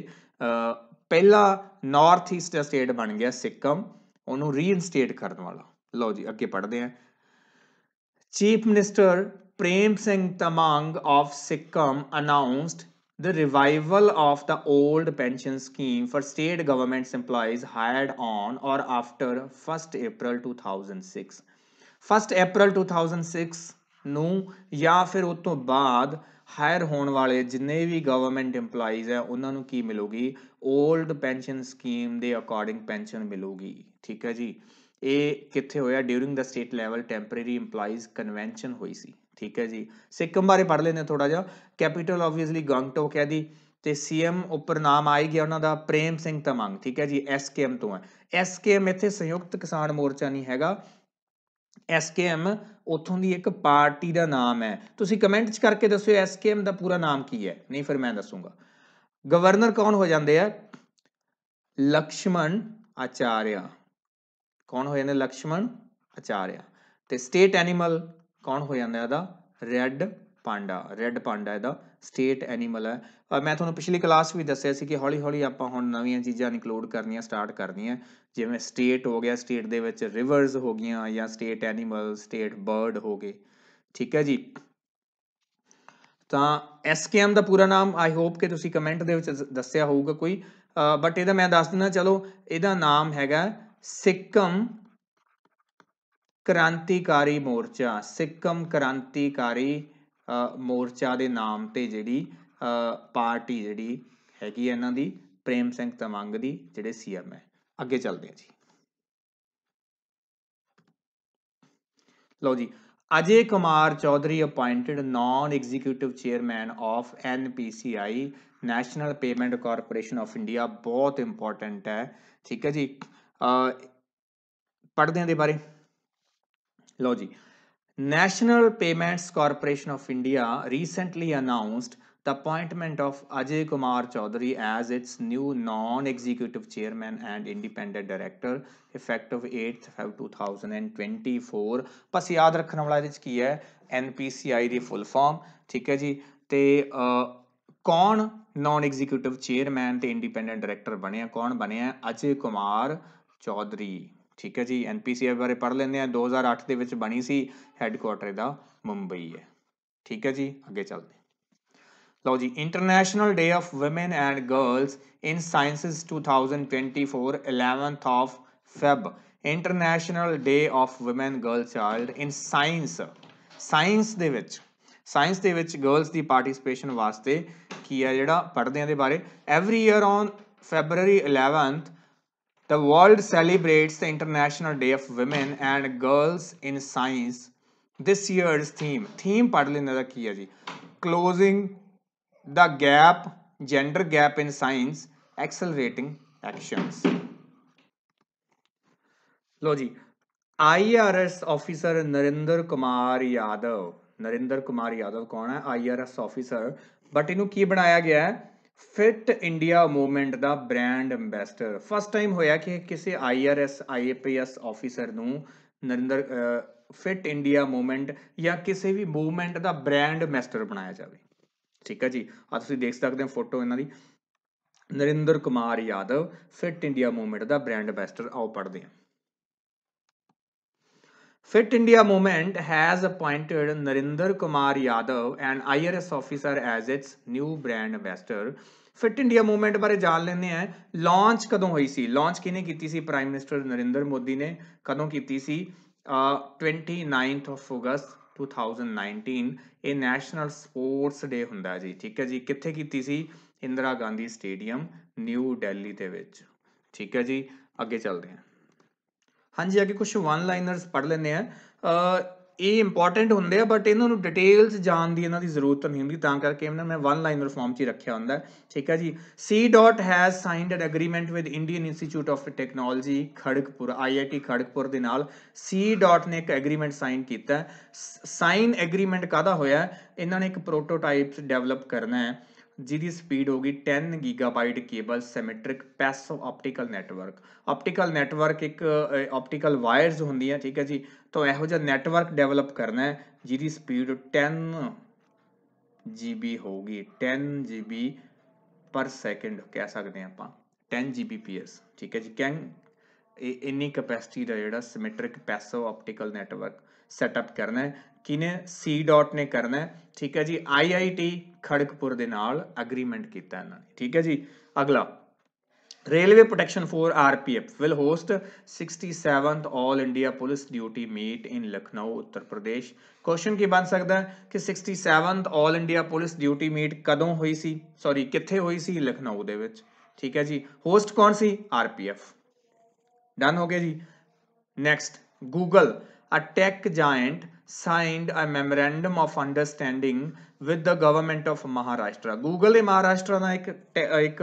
S1: ਪਹਿਲਾ north east state ban gaya sikkim ਉਹਨੂੰ reinstate ਕਰਨ wala lo ji agge padde ਹਾਂ chief minister prem singh tamang of sikkim announced the revival of the old pension scheme for state government's employees hired on or after 1st April 2006 1st April 2006 ਨੂੰ ਜਾਂ ਫਿਰ ਉਸ ਤੋਂ ਬਾਅਦ ਹਾਇਰ ਹੋਣ ਵਾਲੇ ਜਿੰਨੇ ਵੀ ਗਵਰਨਮੈਂਟ EMPLOYEES ਹੈ ਉਹਨਾਂ ਨੂੰ ਕੀ ਮਿਲੂਗੀ 올ਡ ਪੈਨਸ਼ਨ ਸਕੀਮ ਦੇ ਅਕੋਰਡਿੰਗ ਪੈਨਸ਼ਨ ਮਿਲੂਗੀ ਠੀਕ ਹੈ ਜੀ ਇਹ ਕਿੱਥੇ ਹੋਇਆ during the state level temporary EMPLOYEES convention ਹੋਈ ਸੀ ਠੀਕ ਹੈ ਜੀ ਸਿੱਕਮ ਬਾਰੇ ਪੜ੍ਹ ਲੈਂਦੇ ਥੋੜਾ ਜਿਹਾ ਕੈਪੀਟਲ ਆਬਵੀਅਸਲੀ ਗੰਗਟੋਕ ਹੈ ਦੀ ਤੇ ਸੀਐਮ ਉੱਪਰ ਨਾਮ ਆਈ ਗਿਆ ਉਹਨਾਂ ਦਾ ਪ੍ਰੇਮ ਸਿੰਘ ਤਮੰਗ ਠੀਕ ਹੈ ਜੀ ਐਸਕੇਐਮ ਤੋਂ ਹੈ ਐਸਕੇਐਮ ਇੱਥੇ ਸੰਯੁਕਤ ਕਿਸਾਨ ਮੋਰਚਾ ਨਹੀਂ ਹੈਗਾ ਐਸਕੇਐਮ ਉਥੋਂ ਦੀ ਇੱਕ ਪਾਰਟੀ ਦਾ ਨਾਮ ਹੈ ਤੁਸੀਂ ਕਮੈਂਟ 'ਚ ਕਰਕੇ ਦੱਸਿਓ ਐਸਕੇਐਮ ਦਾ ਪੂਰਾ ਨਾਮ ਕੀ ਹੈ ਨਹੀਂ ਫਿਰ ਮੈਂ ਦੱਸੂਗਾ ਗਵਰਨਰ ਕੌਣ ਹੋ ਜਾਂਦੇ ਆ ਲਕਸ਼ਮਣ ਆਚਾਰਿਆ ਕੌਣ ਹੋ ਜਾਂਦੇ ਲਕਸ਼ਮਣ ਆਚਾਰਿਆ ਤੇ ਸਟੇਟ ਐਨੀਮਲ ਕੌਣ ਹੋ ਜਾਂਦਾ ਇਹਦਾ ਰੈੱਡ ਪਾਂਡਾ ਰੈੱਡ ਪਾਂਡਾ ਇਹਦਾ ਸਟੇਟ ਐਨੀਮਲ ਹੈ ਮੈਂ ਤੁਹਾਨੂੰ ਪਿਛਲੀ ਕਲਾਸ ਵੀ ਦੱਸਿਆ ਸੀ ਕਿ ਹੌਲੀ ਹੌਲੀ ਆਪਾਂ ਹੁਣ ਨਵੀਆਂ ਚੀਜ਼ਾਂ ਇਨਕਲੂਡ ਕਰਨੀਆਂ ਸਟਾਰਟ ਕਰਨੀਆਂ ਜਿਵੇਂ ਸਟੇਟ ਹੋ ਗਿਆ ਸਟੇਟ ਦੇ ਵਿੱਚ ਰਿਵਰਸ ਹੋ ਗਈਆਂ ਜਾਂ ਸਟੇਟ ਐਨੀਮਲ ਸਟੇਟ ਬਰਡ ਹੋ ਗਏ ਠੀਕ ਹੈ ਜੀ ਤਾਂ ਐਸਕੇਐਮ ਦਾ ਪੂਰਾ ਨਾਮ ਆਈ ਹੋਪ ਕਿ ਤੁਸੀਂ ਕਮੈਂਟ ਦੇ ਵਿੱਚ ਦੱਸਿਆ ਹੋਊਗਾ ਕੋਈ ਬਟ ਇਹਦਾ ਮੈਂ ਦੱਸ ਦਿੰਦਾ ਚਲੋ ਇਹਦਾ ਨਾਮ ਹੈਗਾ ਸਿੱਕਮ ਕ੍ਰਾਂਤੀਕਾਰੀ ਮੋਰਚਾ ਸਿੱਕਮ ਕ੍ਰਾਂਤੀਕਾਰੀ ਮੋਰਚਾ ਦੇ ਨਾਮ ਤੇ ਜਿਹੜੀ ਪਾਰਟੀ ਜਿਹੜੀ ਹੈਗੀ ਇਹਨਾਂ ਦੀ ਪ੍ਰੇਮ ਸਿੰਘ ਤਮੰਗ ਦੀ ਜਿਹੜੇ ਸੀਐਮ ਹੈ ਅੱਗੇ ਚੱਲਦੇ ਹਾਂ ਜੀ ਲਓ ਜੀ Ajay Kumar Chaudhary appointed non executive chairman of NPCI national payment corporation of India ਬਹੁਤ ਇੰਪੋਰਟੈਂਟ ਹੈ ਠੀਕ ਹੈ ਜੀ ਪੜ੍ਹਦੇ ਆਂ ਦੇ ਬਾਰੇ ਲਓ ਜੀ national payments corporation of India recently announced the appointment of Ajay Kumar Chaudhary as its new non executive chairman and independent director effective 8th Feb 2024 ਬਸ ਯਾਦ ਰੱਖਣ ਵਾਲਾ ਇਹਦੇ ਵਿੱਚ ਕੀ ਹੈ ਐਨਪੀਸੀਆਈ ਦੀ ਫੁੱਲ ਫਾਰਮ ਠੀਕ ਹੈ ਜੀ ਤੇ ਕੌਣ ਨਾਨ ਐਗਜ਼ੀਕਿਊਟਿਵ ਚੇਅਰਮੈਨ ਤੇ ਇੰਡੀਪੈਂਡੈਂਟ ਡਾਇਰੈਕਟਰ ਬਣਿਆ ਕੌਣ ਬਣਿਆ ਅਜੇ ਕੁਮਾਰ ਚੌਧਰੀ ਠੀਕ ਹੈ ਜੀ ਐਨਪੀਸੀਆਰ ਬਾਰੇ ਪੜ੍ਹ ਲੈਂਦੇ ਆ 2008 ਦੇ ਵਿੱਚ ਬਣੀ ਸੀ ਹੈੱਡਕੁਆਟਰ ਇਹਦਾ ਮੁੰਬਈ ਹੈ ਠੀਕ ਹੈ ਜੀ ਅੱਗੇ ਚੱਲਦੇ ਲਓ ਜੀ international day of women and girls in sciences 2024 11th of Feb international day of women girl child in science science ਦੇ ਵਿੱਚ ਸਾਇੰਸ ਦੇ ਵਿੱਚ ਗਰਲਸ ਦੀ ਪਾਰਟਿਸਿਪੇਸ਼ਨ ਵਾਸਤੇ ਕੀ ਹੈ ਜਿਹੜਾ ਪੜ੍ਹਦੇ ਆਂ ਦੇ ਬਾਰੇ every year on February 11th The world celebrates the International Day of Women and Girls in Science. This year's theme, theme ਪੜ ਲੈਣਾ ਦਾ ਕੀ ਹੈ ਜੀ closing the gap, gender gap in science, accelerating actions. ਲੋ ਜੀ IRS officer Narendra Kumar Yadav Narendra Kumar Yadav ਕੌਣ ਹੈ IRS officer but ਇਹਨੂੰ ਕੀ ਬਣਾਇਆ ਗਿਆ ਹੈ ਫਿਟ ਇੰਡੀਆ ਮੂਵਮੈਂਟ ਦਾ ਬ੍ਰਾਂਡ ਐਮਬੈਸਡਰ ਫਸਟ ਟਾਈਮ ਹੋਇਆ ਕਿ ਕਿਸੇ ਆਈਆਰਐਸ ਆਈਏਪੀਐਸ ਆਫੀਸਰ ਨੂੰ ਨਰਿੰਦਰ ਫਿਟ ਇੰਡੀਆ ਮੂਵਮੈਂਟ ਜਾਂ ਕਿਸੇ ਵੀ ਮੂਵਮੈਂਟ ਦਾ ਬ੍ਰਾਂਡ ਐਮਬੈਸਡਰ ਬਣਾਇਆ ਜਾਵੇ ਠੀਕ ਹੈ ਜੀ ਆ ਤੁਸੀਂ ਦੇਖ ਸਕਦੇ ਹੋ ਫੋਟੋ ਇਹਨਾਂ ਦੀ Narinder Kumar Yadav fit India movement ਦਾ ਬ੍ਰਾਂਡ ਐਮਬੈਸਡਰ ਆਓ ਪੜ੍ਹਦੇ ਹਾਂ Fit India Movement has appointed Narinder Kumar Yadav, an IRS officer, as its new brand ambassador. Fit India movement ਬਾਰੇ ਜਾਣ ਲੈਂਦੇ ਆ ਲਾਂਚ ਕਦੋਂ ਹੋਈ ਸੀ ਲਾਂਚ ਕਿਨੇ ਕੀਤੀ ਸੀ ਪ੍ਰਾਈਮ ਮਿਨਿਸਟਰ ਨਰਿੰਦਰ ਮੋਦੀ ਨੇ ਕਦੋਂ ਕੀਤੀ ਸੀ 29th ਆਫ ਅਗਸਤ 2019 ਇਹ ਨੈਸ਼ਨਲ ਸਪੋਰਟਸ ਡੇ ਹੁੰਦਾ ਜੀ ਠੀਕ ਹੈ ਜੀ ਕਿੱਥੇ ਕੀਤੀ ਸੀ ਇੰਦਰਾ ਗਾਂਧੀ ਸਟੇਡੀਅਮ ਨਿਊ ਦਿੱਲੀ ਦੇ ਵਿੱਚ ਠੀਕ ਹੈ ਜੀ ਅੱਗੇ ਚੱਲਦੇ ਹਾਂ ਹਾਂਜੀ ਅੱਗੇ ਕੁਝ ਵਨ ਲਾਈਨਰਸ ਪੜ ਲੈਨੇ ਆ ਇਹ ਇੰਪੋਰਟੈਂਟ ਹੁੰਦੇ ਆ ਬਟ ਇਹਨਾਂ ਨੂੰ ਡਿਟੇਲਸ ਜਾਣ ਦੀ ਇਹਨਾਂ ਦੀ ਜ਼ਰੂਰਤ ਨਹੀਂ ਹੁੰਦੀ ਤਾਂ ਕਰਕੇ ਇਹਨਾਂ ਮੈਂ ਵਨ ਲਾਈਨਰ ਫਾਰਮ 'ਚ ਰੱਖਿਆ ਹੁੰਦਾ ਠੀਕ ਹੈ ਜੀ C DOT has signed an agreement with Indian institute of technology Kharagpur IIT Kharagpur ਦੇ ਨਾਲ ਸੀ ਡਾਟ ਨੇ ਇੱਕ ਐਗਰੀਮੈਂਟ ਸਾਈਨ ਕੀਤਾ ਸਾਈਨ ਐਗਰੀਮੈਂਟ ਕਾਦਾ ਹੋਇਆ ਇਹਨਾਂ ਨੇ ਇੱਕ ਪ੍ਰੋਟੋਟਾਈਪਸ ਡਿਵੈਲਪ ਕਰਨਾ ਹੈ ਜਿਹਦੀ ਸਪੀਡ ਹੋਗੀ 10 gigabyte cable symmetric passive optical network optical network ਇੱਕ ਆਪਟੀਕਲ ਵਾਇਰਸ ਹੁੰਦੀਆਂ ਠੀਕ ਹੈ ਜੀ ਤਾਂ ਇਹੋ ਜਿਹਾ ਨੈਟਵਰਕ ਡਿਵੈਲਪ ਕਰਨਾ ਹੈ ਜਿਹਦੀ ਸਪੀਡ 10 ਜੀਬੀ ਹੋਊਗੀ 10 ਜੀਬੀ ਪਰ ਸੈਕਿੰਡ ਕਹਿ ਸਕਦੇ ਆਪਾਂ 10 ਜੀਬੀਪੀਐਸ ਠੀਕ ਹੈ ਜੀ ਕੈਂ ਇੰਨੀ ਕੈਪੈਸਿਟੀ ਦਾ ਜਿਹੜਾ symmetric passive optical network setup ਕਰਨਾ ਹੈ ਕਿਨੇ ਸੀ ਡਾਟ ਨੇ ਕਰਨਾ ਹੈ ਠੀਕ ਹੈ ਜੀ ਆਈਆਈਟੀ ਖੜਕਪੁਰ ਦੇ ਨਾਲ ਐਗਰੀਮੈਂਟ ਕੀਤਾ ਇਹਨਾਂ ਨੇ ਠੀਕ ਹੈ ਜੀ ਅਗਲਾ railway protection force RPF will host 67th all India police duty meet in Lucknow Uttar Pradesh question ਕੀ ਬਣ ਸਕਦਾ ਹੈ ਕਿ 67th all India police duty meet ਕਦੋਂ ਹੋਈ ਸੀ ਸੌਰੀ ਕਿੱਥੇ ਹੋਈ ਸੀ ਲਖਨਊ ਦੇ ਵਿੱਚ ਠੀਕ ਹੈ ਜੀ ਹੋਸਟ ਕੌਣ ਸੀ ਆਰਪੀਐਫ ਡਨ ਹੋ ਗਿਆ ਜੀ next Google a tech giant signed a memorandum of understanding with the government of Maharashtra. Google ਨੇ ਮਹਾਰਾਸ਼ਟਰ ਨਾਲ ਇੱਕ ਇੱਕ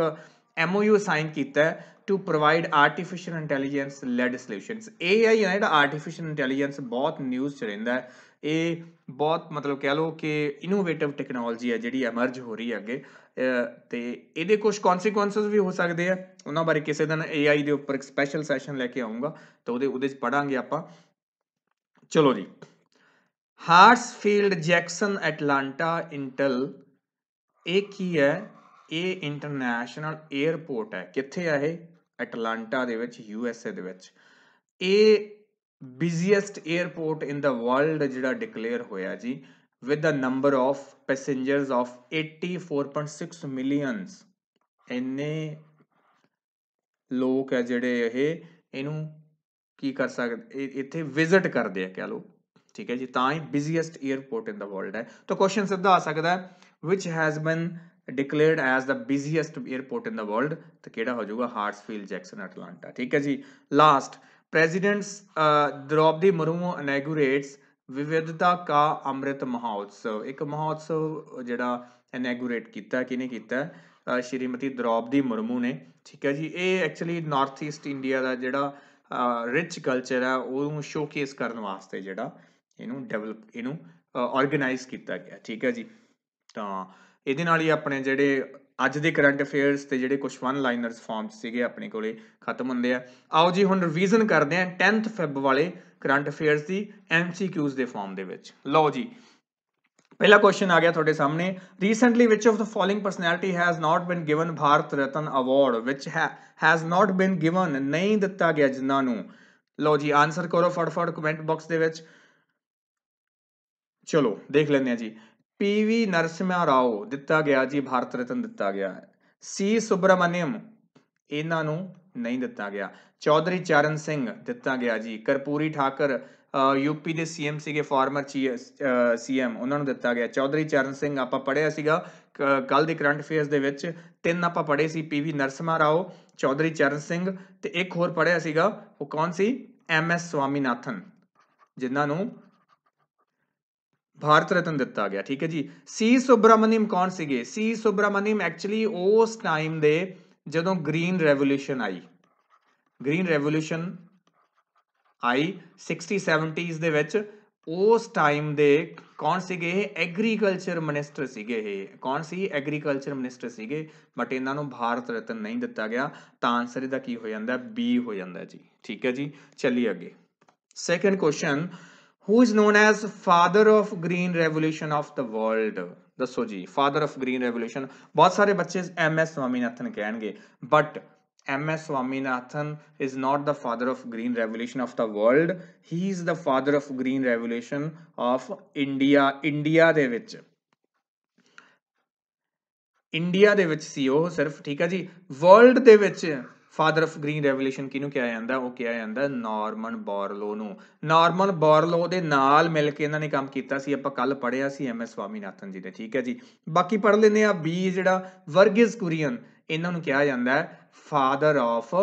S1: MOU ਸਾਈਨ ਕੀਤਾ ਹੈ to provide artificial intelligence led solutions AI ਹੈ ਜਿਹੜਾ ਆਰਟੀਫੀਸ਼ੀਅਲ ਇੰਟੈਲੀਜੈਂਸ ਬਹੁਤ ਨਿਊਜ਼ ਚ ਰਹਿੰਦਾ ਹੈ ਇਹ ਬਹੁਤ ਮਤਲਬ ਕਹਿ ਲਓ ਕਿ ਇਨੋਵੇਟਿਵ ਟੈਕਨੋਲੋਜੀ ਹੈ ਜਿਹੜੀ ਐਮਰਜ ਹੋ ਰਹੀ ਹੈ ਅੱਗੇ ਤੇ ਇਹਦੇ ਕੁਝ ਕਨਸੀਕੁਐਂਸਸ ਵੀ ਹੋ ਸਕਦੇ ਆ ਉਹਨਾਂ ਬਾਰੇ ਕਿਸੇ ਦਿਨ AI ਦੇ ਉੱਪਰ ਇੱਕ ਸਪੈਸ਼ਲ ਸੈਸ਼ਨ ਲੈ ਕੇ ਆਉਂਗਾ ਤਾਂ ਉਹਦੇ ਉਹਦੇ ਚ ਪੜਾਂਗੇ ਆਪਾਂ ਚਲੋ ਜੀ ਹਾਰਟਸਫੀਲਡ ਜੈਕਸਨ ਐਟਲਾਂਟਾ ਇੰਟਲ ਇਹ ਕੀ ਹੈ ਇਹ ਇੰਟਰਨੈਸ਼ਨਲ 에ਅਰਪੋਰਟ ਹੈ ਕਿੱਥੇ ਹੈ ਇਹ ਐਟਲਾਂਟਾ ਦੇ ਵਿੱਚ ਯੂ ਐਸ ਏ ਦੇ ਵਿੱਚ ਇਹ busiest airport in the world ਜਿਹੜਾ ਡਿਕਲੇਅਰ ਹੋਇਆ ਜੀ with a number of passengers of 84.6 millions ਇੰਨੇ ਲੋਕ ਹੈ ਜਿਹੜੇ ਇਹ ਇਹਨੂੰ ਕੀ ਕਰ ਸਕਦੇ ਇੱਥੇ ਵਿਜ਼ਿਟ ਕਰਦੇ ਆ ਕਹਿ ਲਓ ਠੀਕ ਹੈ ਜੀ ਤਾਂ ਹੀ ਬਿਜ਼ੀਐਸਟ 에ਅਰਪੋਰਟ ਇਨ ਦਾ ਵਰਲਡ ਹੈ ਤਾਂ ਕੁਐਸਚਨ ਸਿੱਧਾ ਆ ਸਕਦਾ ਹੈ which has been declared as the busiest airport in the world ਤਾਂ ਕਿਹੜਾ ਹੋ ਜਾਊਗਾ ਹਾਰਟਸਫੀਲਡ ਜੈਕਸਨ ਅਟਲਾਂਟਾ ਠੀਕ ਹੈ ਜੀ last president's Droupadi Murmu inaugurates Vividhta ka Amrit ਮਹੋਤਸਵ ਇੱਕ ਮਹੋਤਸਵ ਜਿਹੜਾ ਇਨੈਗੂਰੇਟ ਕੀਤਾ ਕਿਹਨੇ ਕੀਤਾ ਸ਼੍ਰੀਮਤੀ ਦਰੋਪਦੀ ਮੁਰਮੂ ਨੇ ਠੀਕ ਹੈ ਜੀ ਇਹ ਐਕਚੁਅਲੀ ਨਾਰਥ ਈਸਟ ਇੰਡੀਆ ਦਾ ਜਿਹੜਾ ਰਿਚ ਕਲਚਰ ਆ ਉਹਨੂੰ ਸ਼ੋਕੇਸ ਕਰਨ ਵਾਸਤੇ ਜਿਹੜਾ ਇਹਨੂੰ ਡਿਵੈਲਪ ਇਹਨੂੰ ਆਰਗੇਨਾਈਜ਼ ਕੀਤਾ ਗਿਆ ਠੀਕ ਹੈ ਜੀ ਤਾਂ ਇਹਦੇ ਨਾਲ ਹੀ ਆਪਣੇ ਜਿਹੜੇ ਅੱਜ ਦੇ ਕਰੰਟ ਅਫੇਅਰਸ ਤੇ ਜਿਹੜੇ ਕੁਝ ਵਨ ਲਾਈਨਰਸ ਫਾਰਮਸ ਸੀਗੇ ਆਪਣੇ ਕੋਲੇ ਖਤਮ ਹੁੰਦੇ ਆ ਆਓ ਜੀ ਹੁਣ ਰਿਵੀਜ਼ਨ ਕਰਦੇ ਆ 10th ਫੈਬ ਵਾਲੇ ਕਰੰਟ ਅਫੇਅਰਸ ਦੀ ਐਮਸੀਕਿਊਜ਼ ਦੇ ਫਾਰਮ ਦੇ ਵਿੱਚ ਲਓ ਜੀ ਪਹਿਲਾ ਕੁਐਸਚਨ ਆ ਗਿਆ ਤੁਹਾਡੇ ਸਾਹਮਣੇ recently which of the following personality has not been given Bharat Ratna award which has not been given ਨਹੀਂ ਦਿੱਤਾ ਗਿਆ ਜਿਨ੍ਹਾਂ ਨੂੰ ਲਓ ਜੀ ਆਨਸਰ ਕਰੋ ਫਟਾਫਟ ਕਮੈਂਟ ਬਾਕਸ ਦੇ ਵਿੱਚ ਚਲੋ ਦੇਖ ਲੈਂਦੇ ਆ ਜੀ ਪੀਵੀ ਨਰਸਿਮਾ ਰਾਓ ਦਿੱਤਾ ਗਿਆ ਜੀ ਭਾਰਤ ਰਤਨ ਦਿੱਤਾ ਗਿਆ ਸੀ ਸੁਬਰਮਨਿਅਮ ਇਹਨਾਂ ਨੂੰ ਨਹੀਂ ਦਿੱਤਾ ਗਿਆ ਚੌਧਰੀ ਚਰਨ ਸਿੰਘ ਦਿੱਤਾ ਗਿਆ ਜੀ ਕਰਪੂਰੀ ਠਾਕਰ ਯੂਪੀ ਦੇ ਸੀਐਮ ਸੀਗੇ ਫਾਰਮਰ ਸੀਐਮ ਉਹਨਾਂ ਨੂੰ ਦਿੱਤਾ ਗਿਆ ਚੌਧਰੀ ਚਰਨ ਸਿੰਘ ਆਪਾਂ ਪੜਿਆ ਸੀਗਾ ਕੱਲ ਦੇ ਕਰੰਟ ਅਫੇਅਰਸ ਦੇ ਵਿੱਚ ਤਿੰਨ ਆਪਾਂ ਪੜੇ ਸੀ ਪੀਵੀ ਨਰਸਮਾ ਰਾਓ ਚੌਧਰੀ ਚਰਨ ਸਿੰਘ ਤੇ ਇੱਕ ਹੋਰ ਪੜਿਆ ਸੀਗਾ ਉਹ ਕੌਣ ਸੀ ਐਮਐਸ ਸਵਾਮੀਨਾਥਨ ਜਿਨ੍ਹਾਂ ਨੂੰ ਭਾਰਤ ਰਤਨ ਦਿੱਤਾ ਗਿਆ ਠੀਕ ਹੈ ਜੀ ਸੀ ਸੁਬਰਾਮਨੀਮ ਕੌਣ ਸੀਗੇ ਸੀ ਸੁਬਰਾਮਨੀਮ ਐਕਚੁਅਲੀ ਉਸ ਟਾਈਮ ਦੇ ਜਦੋਂ ਗ੍ਰੀਨ ਰੈਵੋਲੂਸ਼ਨ ਆਈ ਗ੍ਰੀਨ ਰੈਵੋਲੂਸ਼ਨ ਆਈ 60 70s ਦੇ ਵਿੱਚ ਉਸ ਟਾਈਮ ਦੇ ਕੌਣ ਸੀਗੇ ਇਹ ਐਗਰੀਕਲਚਰ ਮਿਨਿਸਟਰ ਸੀਗੇ ਇਹ ਕੌਣ ਸੀ ਐਗਰੀਕਲਚਰ ਮਿਨਿਸਟਰ ਸੀਗੇ ਬਟ ਇਹਨਾਂ ਨੂੰ ਭਾਰਤ ਰਤਨ ਨਹੀਂ ਦਿੱਤਾ ਗਿਆ ਤਾਂ ਆਨਸਰ ਇਹਦਾ ਕੀ ਹੋ ਜਾਂਦਾ ਬੀ ਹੋ ਜਾਂਦਾ ਜੀ ਠੀਕ ਹੈ ਜੀ ਚੱਲੀ ਅੱਗੇ second question who is known as father of green revolution of the world ਦੱਸੋ ਜੀ ਫਾਦਰ ਆਫ ਗ੍ਰੀਨ ਰੈਵੋਲੂਸ਼ਨ ਬਹੁਤ ਸਾਰੇ ਬੱਚੇ ਐਮ ਐਸ ਸਵਾਮੀਨਾਥਨ ਕਹਿਣਗੇ but M.S. Swaminathan is not the father of green revolution of the world. He is the father of green revolution of India, India ਦੇ ਵਿੱਚ India ਦੇ ਵਿੱਚ CEO. Sirf, ਸਿਰਫ ਠੀਕ ਹੈ ਜੀ world father of green revolution ਕਿਹਨੂੰ ਕਿਹਾ ਜਾਂਦਾ ਉਹ ਕਿਹਾ ਜਾਂਦਾ ਨਾਰਮਨ ਬੋਰਲੋ ਨੂੰ ਨਾਰਮਨ ਬੋਰਲੋ ਦੇ ਨਾਲ ਮਿਲ ਕੇ ਇਹਨਾਂ ਨੇ ਕੰਮ ਕੀਤਾ ਸੀ ਆਪਾਂ ਕੱਲ ਪੜਿਆ ਸੀ ਐਮ ਐਸ ਸਵਾਮੀਨਾਥਨ ਜੀ ਨੇ ਠੀਕ ਹੈ ਜੀ ਬਾਕੀ ਪੜ ਲੈਨੇ ਆ ਬੀ ਜਿਹੜਾ ਵਰਗਿਸ ਕੁਰੀਅਨ ਇਹਨਾਂ ਨੂੰ ਕਿਹਾ ਜਾਂਦਾ father of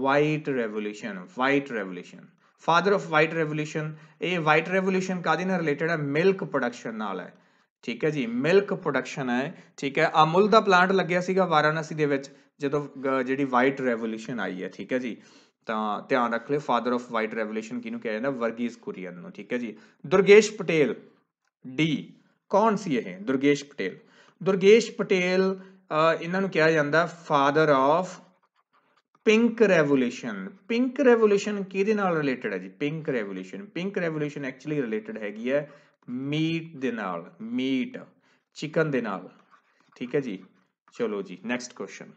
S1: white revolution white revolution father of white revolution ਇਹ ਵਾਈਟ ਰੈਵੋਲੂਸ਼ਨ ਕਾਦੇ ਨਾਲ ਰਿਲੇਟਡ ਹੈ ਮਿਲਕ ਪ੍ਰੋਡਕਸ਼ਨ ਨਾਲ ਹੈ ਠੀਕ ਹੈ ਜੀ ਮਿਲਕ ਪ੍ਰੋਡਕਸ਼ਨ ਹੈ ਠੀਕ ਹੈ ਅਮੁਲ ਦਾ ਪਲਾਂਟ ਲੱਗਿਆ ਸੀਗਾ ਵਾਰਾਣਸੀ ਦੇ ਵਿੱਚ ਜਦੋਂ ਜਿਹੜੀ ਵਾਈਟ ਰੈਵੋਲੂਸ਼ਨ ਆਈ ਹੈ ਠੀਕ ਹੈ ਜੀ ਤਾਂ ਧਿਆਨ ਰੱਖ ਲਿਓ ਫਾਦਰ ਆਫ ਵਾਈਟ ਰੈਵੋਲੂਸ਼ਨ ਕਿਹਨੂੰ ਕਿਹਾ ਜਾਂਦਾ ਵਰਗੀਜ਼ ਕੁਰੀਅਨ ਨੂੰ ਠੀਕ ਹੈ ਜੀ ਦੁਰਗੇਸ਼ ਪਟੇਲ ਡੀ ਕੌਣ ਸੀ ਇਹ ਦੁਰਗੇਸ਼ ਪਟੇਲ ਦੁਰਗੇਸ਼ ਪਟੇਲ ਇਹਨਾਂ ਨੂੰ ਕਿਹਾ ਜਾਂਦਾ father of pink revolution pink revolution ਕਿਹਦੇ ਨਾਲ ਰਿਲੇਟਡ ਹੈ ਜੀ pink revolution pink revolution actually related ਹੈਗੀ ਹੈ ਮੀਟ ਦੇ ਨਾਲ ਮੀਟ ਚਿਕਨ ਦੇ ਨਾਲ ਠੀਕ ਹੈ ਜੀ ਚਲੋ ਜੀ next question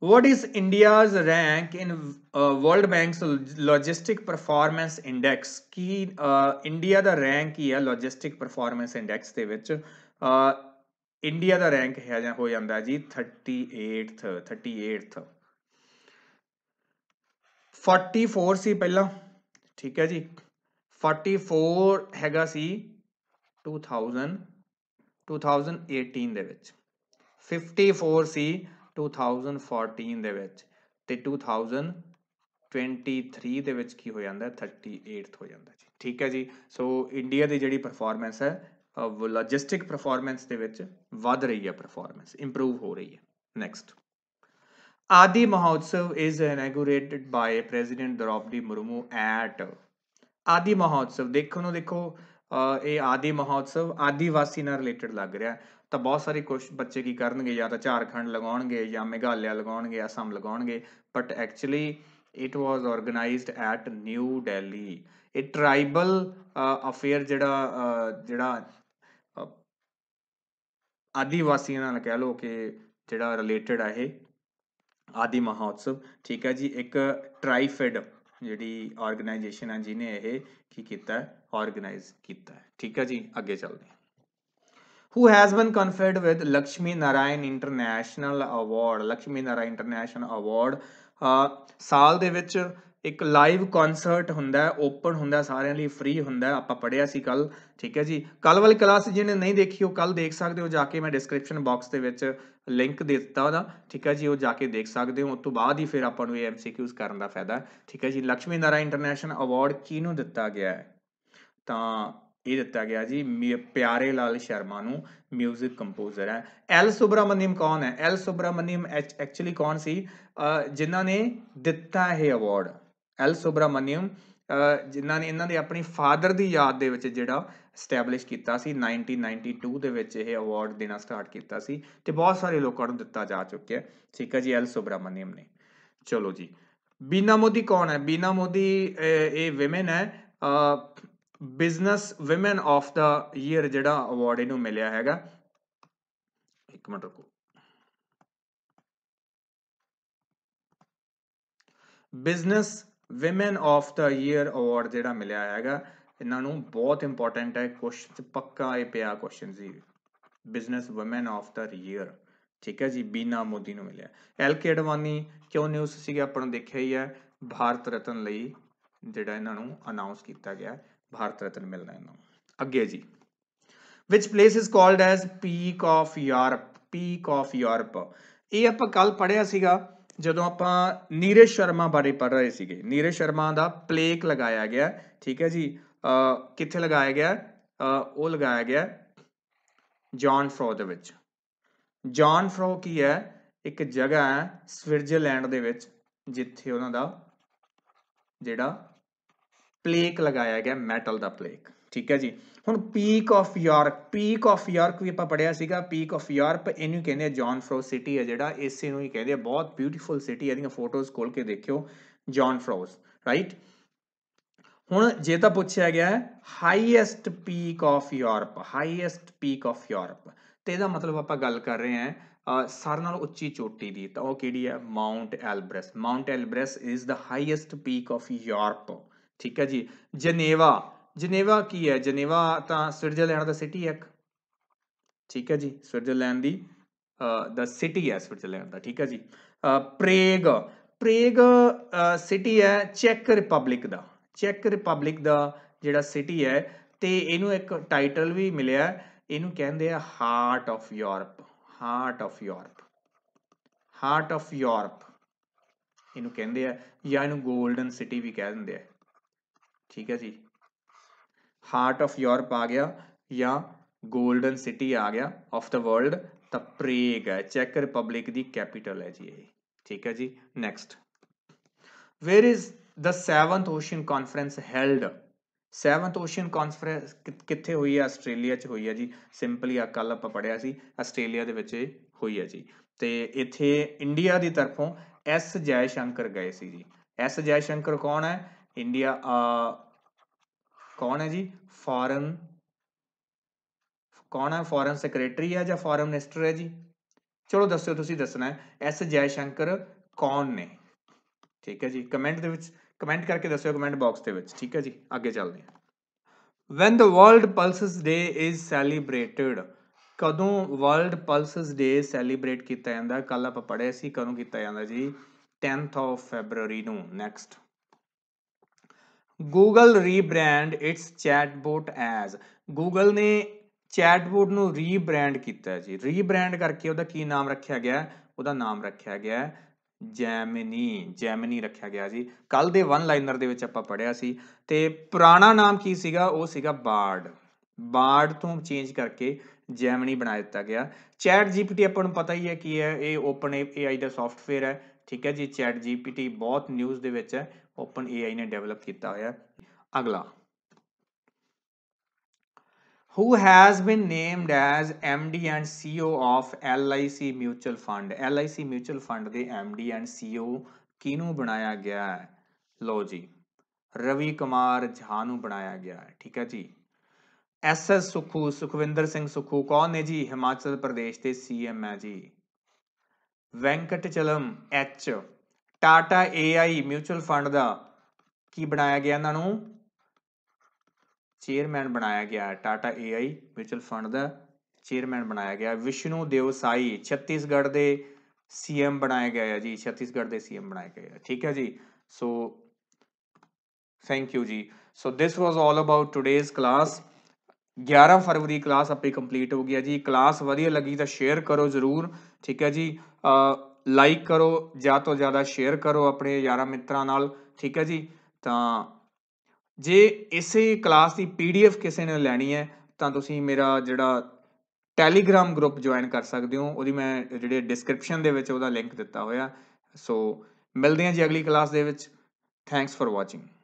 S1: what is india's rank in uh, world bank's logistic performance index ki uh, india da rank hi hai logistic performance index de vich uh, india da rank hai ja ho janda ji 38th 38th 44 si pehla theek hai ji 44 hega si 2000 2018 de vich 54 si 2014 ਦੇ ਵਿੱਚ ਤੇ 2023 ਦੇ ਵਿੱਚ ਕੀ ਹੋ ਜਾਂਦਾ 38th ਹੋ ਜਾਂਦਾ ਜੀ ਠੀਕ ਹੈ ਜੀ ਸੋ ਇੰਡੀਆ ਦੀ ਜਿਹੜੀ ਪਰਫਾਰਮੈਂਸ ਹੈ ਲੌਜਿਸਟਿਕ ਪਰਫਾਰਮੈਂਸ ਦੇ ਵਿੱਚ ਵੱਧ ਰਹੀ ਹੈ ਪਰਫਾਰਮੈਂਸ ਇੰਪਰੂਵ ਹੋ ਰਹੀ ਹੈ next Aadi Mahotsav is inaugurated by president Droupadi Murmu at Aadi Mahotsav ਦੇਖੋ ਨੂੰ ਦੇਖੋ ਇਹ ਆਦਿ ਮਹੋਤਸਵ ਆਦੀਵਾਸੀ ਨਾਲ ਰਿਲੇਟਡ ਲੱਗ ਰਿਹਾ ਤਾਂ ਬਹੁਤ ਸਾਰੇ ਕੁਛ ਬੱਚੇ ਕੀ ਕਰਨਗੇ ਜਾਂ ਤਾਂ ਝਾਰਖੰਡ ਲਗਾਉਣਗੇ ਜਾਂ ਮੇਘਾਲਿਆ ਲਗਾਉਣਗੇ ਅਸਮ ਲਗਾਉਣਗੇ but actually it was organized at new Delhi ਇਹ ਟ੍ਰਾਈਬਲ ਅਫੇਅਰ ਜਿਹੜਾ ਜਿਹੜਾ ਆਦੀਵਾਸੀਆਂ ਨਾਲ ਕਹਿ ਲੋ ਕਿ ਜਿਹੜਾ ਰਿਲੇਟਡ ਆ ਇਹ ਆਦੀ ਮਹਾਉਤਸਵ ਠੀਕ ਹੈ ਜੀ ਇੱਕ ਟ੍ਰਾਈਫੈਡ ਜਿਹੜੀ ਆਰਗੇਨਾਈਜੇਸ਼ਨ ਆ ਜਿਨੇ ਇਹ ਕੀ ਕੀਤਾ ਆਰਗੇਨਾਈਜ਼ ਕੀਤਾ ਠੀਕ ਹੈ ਜੀ ਅੱਗੇ ਚੱਲਦੇ ਹਾਂ who has been conferred with Lakshmi Narayan International Award Lakshmi Narayan International Award saal uh, ਦੇ ਵਿੱਚ ਇੱਕ ਲਾਈਵ ਕਨਸਰਟ ਹੁੰਦਾ ਓਪਨ ਹੁੰਦਾ ਸਾਰਿਆਂ ਲਈ ਫ੍ਰੀ ਹੁੰਦਾ ਆਪਾਂ ਪੜਿਆ ਸੀ ਕੱਲ ਠੀਕ ਹੈ ਜੀ ਕੱਲ ਵਾਲੀ ਕਲਾਸ ਜਿਹਨੇ ਨਹੀਂ ਦੇਖੀ ਉਹ ਕੱਲ ਦੇਖ ਸਕਦੇ ਹੋ ਜਾ ਕੇ ਮੈਂ ਡਿਸਕ੍ਰਿਪਸ਼ਨ ਬਾਕਸ ਦੇ ਵਿੱਚ ਲਿੰਕ ਦੇ ਦਿੱਤਾ ਉਹਦਾ ਠੀਕ ਹੈ ਜੀ ਉਹ ਜਾ ਕੇ ਦੇਖ ਸਕਦੇ ਹੋ ਉਸ ਤੋਂ ਬਾਅਦ ਹੀ ਫਿਰ ਆਪਾਂ ਨੂੰ ਐਮਸੀਕਿਊਸ ਕਰਨ ਦਾ ਫਾਇਦਾ ਠੀਕ ਹੈ ਜੀ ਲక్ష్ਮੀ ਨਾਰਾਇਣ ਇੰਟਰਨੈਸ਼ਨਲ ਅਵਾਰਡ ਕਿਹਨੂੰ ਦਿੱਤਾ ਗਿਆ ਹੈ ਤਾਂ ਇਹ ਦਿੱਤਾ ਗਿਆ ਜੀ ਪਿਆਰੇ ਲਾਲ ਸ਼ਰਮਾ ਨੂੰ 뮤직 ਕੰਪੋਜ਼ਰ ਹੈ ਐਲ ਸੁਬਰਾਮਨੀਮ ਕੌਣ ਹੈ ਐਲ ਸੁਬਰਾਮਨੀਮ ਐਕਚੁਅਲੀ ਕੌਣ ਸੀ ਜਿਨ੍ਹਾਂ ਨੇ ਦਿੱਤਾ ਇਹ ਅਵਾਰਡ ਐਲ ਸੁਬਰਾਮਨੀਮ ਜਿਨ੍ਹਾਂ ਨੇ ਇਹਨਾਂ ਦੇ ਆਪਣੀ ਫਾਦਰ ਦੀ ਯਾਦ ਦੇ ਵਿੱਚ ਜਿਹੜਾ ਸਟੈਬਲਿਸ਼ ਕੀਤਾ ਸੀ 1992 ਦੇ ਵਿੱਚ ਇਹ ਅਵਾਰਡ ਦੇਣਾ ਸਟਾਰਟ ਕੀਤਾ ਸੀ ਤੇ ਬਹੁਤ ਸਾਰੇ ਲੋਕਾਂ ਨੂੰ ਦਿੱਤਾ ਜਾ ਚੁੱਕਿਆ ਠੀਕ ਹੈ ਜੀ ਐਲ ਸੁਬਰਾਮਨੀਅਮ ਨੇ ਚਲੋ ਜੀ ਬੀਨਾ ਮੋਦੀ ਕੌਣ ਹੈ ਬੀਨਾ ਮੋਦੀ ਇਹ ਵਿਮਨ ਹੈ business woman of the year ਜਿਹੜਾ ਅਵਾਰਡ ਇਹਨੂੰ ਮਿਲਿਆ ਹੈਗਾ ਇੱਕ ਮਿੰਟ ਰੁਕੋ business woman of the year award ਜਿਹੜਾ ਮਿਲਿਆ ਹੈਗਾ ਇਹਨਾਂ ਨੂੰ ਬਹੁਤ ਇੰਪੋਰਟੈਂਟ ਹੈ ਕੁਐਸਚਨ ਪੱਕਾ ਇਹ ਪਿਆ ਕੁਐਸਚਨ ਜੀ business woman of the year ਠੀਕ ਹੈ ਜੀ ਬੀਨਾ ਮੋਦੀ ਨੂੰ ਮਿਲਿਆ ਐਲ ਕੇ ਅਡਵਾਨੀ ਕਿਉਂ ਨਿਊਜ਼ ਸੀਗਾ ਆਪਾਂ ਨੂੰ ਦੇਖਿਆ ਹੀ ਹੈ ਭਾਰਤ ਰਤਨ ਲਈ ਜਿਹੜਾ ਇਹਨਾਂ ਨੂੰ ਅਨਾਉਂਸ ਕੀਤਾ ਗਿਆ ਭਾਰਤ ਰਤਨ ਮਿਲਣਾ ਇਹਨਾਂ ਅੱਗੇ ਜੀ which place is called as peak of Europe peak of Europe ਇਹ ਆਪਾਂ ਕੱਲ ਪੜਿਆ ਸੀਗਾ ਜਦੋਂ ਆਪਾਂ ਨੀਰੇ ਸ਼ਰਮਾ ਬਾਰੇ ਪੜ ਰਹੇ ਸੀਗੇ ਨੀਰੇ ਸ਼ਰਮਾ ਦਾ ਪਲੇਕ ਲਗਾਇਆ ਗਿਆ ਠੀਕ ਹੈ ਜੀ ਕਿੱਥੇ ਲਗਾਇਆ ਗਿਆ ਉਹ ਲਗਾਇਆ ਗਿਆ ਜੌਨ ਫਰੋ ਦੇ ਵਿੱਚ ਜੌਨ ਫਰੋ ਕੀ ਹੈ ਇੱਕ ਜਗ੍ਹਾ ਹੈ ਸਵਿਟਜ਼ਰਲੈਂਡ ਦੇ ਵਿੱਚ ਜਿੱਥੇ ਉਹਨਾਂ ਦਾ ਜਿਹੜਾ ਪਲੇਕ ਲਗਾਇਆ ਗਿਆ ਮੈਟਲ ਦਾ ਪਲੇਕ ਠੀਕ ਹੈ ਜੀ ਹੁਣ peak of York peak of York ਵੀ ਆਪਾਂ ਪੜਿਆ ਸੀਗਾ ਪੀਕ ਆਫ ਯਾਰਪ ਇਹਨੂੰ ਕਹਿੰਦੇ ਆ ਜੌਨ ਫਰੋ ਸਿਟੀ ਹੈ ਜਿਹੜਾ ਇਸੇ ਨੂੰ ਹੀ ਕਹਿੰਦੇ ਆ ਬਹੁਤ ਬਿਊਟੀਫੁਲ ਸਿਟੀ ਇਹਦੀਆਂ ਫੋਟੋਜ਼ ਖੋਲ ਕੇ ਦੇਖਿਓ ਜੌਨ ਫਰੋਸ ਰਾਈਟ ਹੁਣ ਜੇ ਤਾਂ ਪੁੱਛਿਆ ਗਿਆ highest peak of Europe highest peak of Europe ਤੇ ਇਹਦਾ ਮਤਲਬ ਆਪਾਂ ਗੱਲ ਕਰ ਰਹੇ ਹਾਂ ਸਾਰ ਨਾਲ ਉੱਚੀ ਚੋਟੀ ਦੀ ਤਾਂ ਉਹ ਕਿਹੜੀ ਹੈ mount Elbrus mount Elbrus is the highest peak of Europe ਠੀਕ ਹੈ ਜੀ ਜਨੇਵਾ ਜਨੇਵਾ ਕੀ ਹੈ ਜਨੇਵਾ ਤਾਂ ਸਵਿਟਜ਼ਰਲੈਂਡ ਦਾ ਸਿਟੀ ਹੈ ਇੱਕ ਠੀਕ ਹੈ ਜੀ ਸਵਿਟਜ਼ਰਲੈਂਡ ਦੀ ਦਾ ਸਿਟੀ ਹੈ ਸਵਿਟਜ਼ਰਲੈਂਡ ਦਾ ਠੀਕ ਹੈ ਜੀ ਪ੍ਰੇਗ ਪ੍ਰੇਗ ਸਿਟੀ ਹੈ ਚੈਕ ਰਿਪਬਲਿਕ ਦਾ ਚੈਕ ਰਿਪਬਲਿਕ ਦਾ ਜਿਹੜਾ ਸਿਟੀ ਹੈ ਤੇ ਇਹਨੂੰ ਇੱਕ ਟਾਈਟਲ ਵੀ ਮਿਲਿਆ ਇਹਨੂੰ ਕਹਿੰਦੇ ਆ heart of Europe heart of Europe heart of Europe ਇਹਨੂੰ ਕਹਿੰਦੇ ਆ ਜਾਂ ਇਹਨੂੰ 골ਡਨ ਸਿਟੀ ਵੀ ਕਹਿ ਦਿੰਦੇ ਆ ਠੀਕ ਹੈ ਜੀ ਹਾਰਟ ਆਫ ਯੂਰਪ ਆ ਗਿਆ ਜਾਂ ਗੋਲਡਨ ਸਿਟੀ ਆ ਗਿਆ ਆਫ ਦਾ ਵਰਲਡ ਤਾਂ ਪ੍ਰੇਗ ਹੈ ਚੈਕ ਰਿਪਬਲਿਕ ਦੀ ਕੈਪੀਟਲ ਹੈ ਜੀ ਇਹ ਠੀਕ ਹੈ ਜੀ next where is the 7th ocean conference held 7th ocean conference ਕਿੱਥੇ ਹੋਈ ਹੈ ਆਸਟ੍ਰੇਲੀਆ 'ਚ ਹੋਈ ਹੈ ਜੀ ਸਿੰਪਲੀ ਆ ਕੱਲ ਆਪਾਂ ਪੜਿਆ ਸੀ ਆਸਟ੍ਰੇਲੀਆ ਦੇ ਵਿੱਚ ਹੋਈ ਹੈ ਜੀ ਤੇ ਇੱਥੇ ਇੰਡੀਆ ਦੀ ਤਰਫੋਂ ਐਸ ਜੈ ਸ਼ੰਕਰ ਗਏ ਸੀ ਜੀ ਐਸ ਜੈ ਸ਼ੰਕਰ ਕੌਣ ਹੈ इंडिया कौन है जी फॉरेन ਕੌਣ ਹੈ ਫੋਰਨ ਸੈਕਟਰੀ ਹੈ ਜਾਂ ਫੋਰਨ ਮਿਨਿਸਟਰ ਹੈ ਜੀ ਚਲੋ ਦੱਸਿਓ ਤੁਸੀਂ ਦੱਸਣਾ ਹੈ ਐਸ ਜੈ ਸ਼ੰਕਰ ਕੌਣ ਨੇ ਠੀਕ ਹੈ ਜੀ ਕਮੈਂਟ ਦੇ ਵਿੱਚ ਕਮੈਂਟ ਕਰਕੇ ਦੱਸਿਓ ਕਮੈਂਟ ਬਾਕਸ ਦੇ ਵਿੱਚ ਠੀਕ ਹੈ ਜੀ ਅੱਗੇ ਚੱਲਦੇ ਹਾਂ when the world pulses day is celebrated ਕਦੋਂ ਵਰਲਡ ਪਲਸਸ ਡੇ ਸੈਲੀਬ੍ਰੇਟ ਕੀਤਾ ਜਾਂਦਾ ਕੱਲ ਆਪਾਂ ਪੜ੍ਹਿਆ ਸੀ ਕਦੋਂ ਕੀਤਾ ਜਾਂਦਾ ਜੀ 10th ਆਫ ਫੈਬਰੂਰੀ ਨੂੰ next Google rebrand its chatbot as Google ਨੇ ਚੈਟਬੋਟ ਨੂੰ ਰੀਬ੍ਰਾਂਡ ਕੀਤਾ ਜੀ ਰੀਬ੍ਰਾਂਡ ਕਰਕੇ ਉਹਦਾ ਕੀ ਨਾਮ ਰੱਖਿਆ ਗਿਆ ਉਹਦਾ ਨਾਮ ਰੱਖਿਆ ਗਿਆ ਜੈਮਨੀ ਜੈਮਨੀ ਰੱਖਿਆ ਗਿਆ ਜੀ ਕੱਲ ਦੇ ਵਨ ਲਾਈਨਰ ਦੇ ਵਿੱਚ ਆਪਾਂ ਪੜਿਆ ਸੀ ਤੇ ਪੁਰਾਣਾ ਨਾਮ ਕੀ ਸੀਗਾ ਉਹ ਸੀਗਾ ਬਾਰਡ ਬਾਰਡ ਤੋਂ ਚੇਂਜ ਕਰਕੇ ਜੈਮਨੀ ਬਣਾ ਦਿੱਤਾ ਗਿਆ ਚੈਟ ਜੀਪੀਟੀ ਆਪਾਂ ਨੂੰ ਪਤਾ ਹੀ ਹੈ ਕੀ ਹੈ ਇਹ ਓਪਨ ਏਆਈ ਦਾ ਸੌਫਟਵੇਅਰ ਹੈ ਠੀਕ ਹੈ ਜੀ ਚੈਟ ਜੀਪੀਟੀ ਬਹੁਤ ਨਿਊਜ਼ ਦੇ ਵਿੱਚ ਹੈ ਓਪਨ ਏਆਈ ਨੇ ਡਿਵੈਲਪ ਕੀਤਾ ਹੋਇਆ ਅਗਲਾ who has been named as MD and CEO of LIC Mutual Fund LIC Mutual Fund ਦੇ MD and CEO ਕਿਹਨੂੰ ਬਣਾਇਆ ਗਿਆ ਹੈ ਲੋ ਜੀ ਰਵੀ ਕੁਮਾਰ ਝਾ ਨੂੰ ਬਣਾਇਆ ਗਿਆ ਹੈ ਠੀਕ ਹੈ ਜੀ ਐਸ ਐਸ ਸੁਖੂ ਸੁਖਵਿੰਦਰ ਸਿੰਘ ਸੁਖੂ ਕੌਣ ਨੇ ਜੀ ਹਿਮਾਚਲ ਪ੍ਰਦੇਸ਼ ਦੇ ਸੀਐਮ ਹੈ ਜੀ Venkatachalam H Tata AI mutual fund ਦਾ ਕੀ ਬਣਾਇਆ ਗਿਆ ਇਹਨਾਂ ਨੂੰ ਚੇਅਰਮੈਨ ਬਣਾਇਆ ਗਿਆ ਟਾਟਾ ਏਆਈ ਮਿਊਚੁਅਲ ਫੰਡ ਦਾ ਚੇਅਰਮੈਨ ਬਣਾਇਆ ਗਿਆ ਵਿਸ਼ਨੂ ਦੇਵਸਾਈ ਛੱਤੀਸਗੜ੍ਹ ਦੇ ਸੀਐਮ ਬਣਾਇਆ ਗਿਆ ਹੈ ਜੀ ਛੱਤੀਸਗੜ੍ਹ ਦੇ ਸੀਐਮ ਬਣਾਇਆ ਗਿਆ ਠੀਕ ਹੈ ਜੀ ਸੋ ਥੈਂਕ ਯੂ ਜੀ so this was all about today's class 11 ਫਰਵਰੀ ਕਲਾਸ ਆਪੇ ਕੰਪਲੀਟ ਹੋ ਗਈ ਹੈ ਜੀ ਕਲਾਸ ਵਧੀਆ ਲੱਗੀ ਤਾਂ ਸ਼ੇਅਰ ਕਰੋ ਜ਼ਰੂਰ ਠੀਕ ਹੈ ਜੀ ਲਾਈਕ ਕਰੋ ਜ਼ਿਆਦਾ ਤੋਂ ਜ਼ਿਆਦਾ ਸ਼ੇਅਰ ਕਰੋ ਆਪਣੇ ਯਾਰਾਂ ਮਿੱਤਰਾਂ ਨਾਲ ਠੀਕ ਹੈ ਜੀ ਤਾਂ ਜੇ ਇਸੇ ਕਲਾਸ ਦੀ ਪੀਡੀਐਫ ਕਿਸੇ ਨੇ ਲੈਣੀ ਹੈ ਤਾਂ ਤੁਸੀਂ ਮੇਰਾ ਜਿਹੜਾ ਟੈਲੀਗ੍ਰam ਗਰੁੱਪ ਜੁਆਇਨ ਕਰ ਸਕਦੇ ਹੋ ਉਹਦੀ ਮੈਂ ਜਿਹੜੇ ਡਿਸਕ੍ਰਿਪਸ਼ਨ ਦੇ ਵਿੱਚ ਉਹਦਾ ਲਿੰਕ ਦਿੱਤਾ ਹੋਇਆ ਸੋ ਮਿਲਦੇ ਹਾਂ ਜੀ ਅਗਲੀ ਕਲਾਸ ਦੇ ਵਿੱਚ ਥੈਂਕਸ ਫॉर ਵਾਚਿੰਗ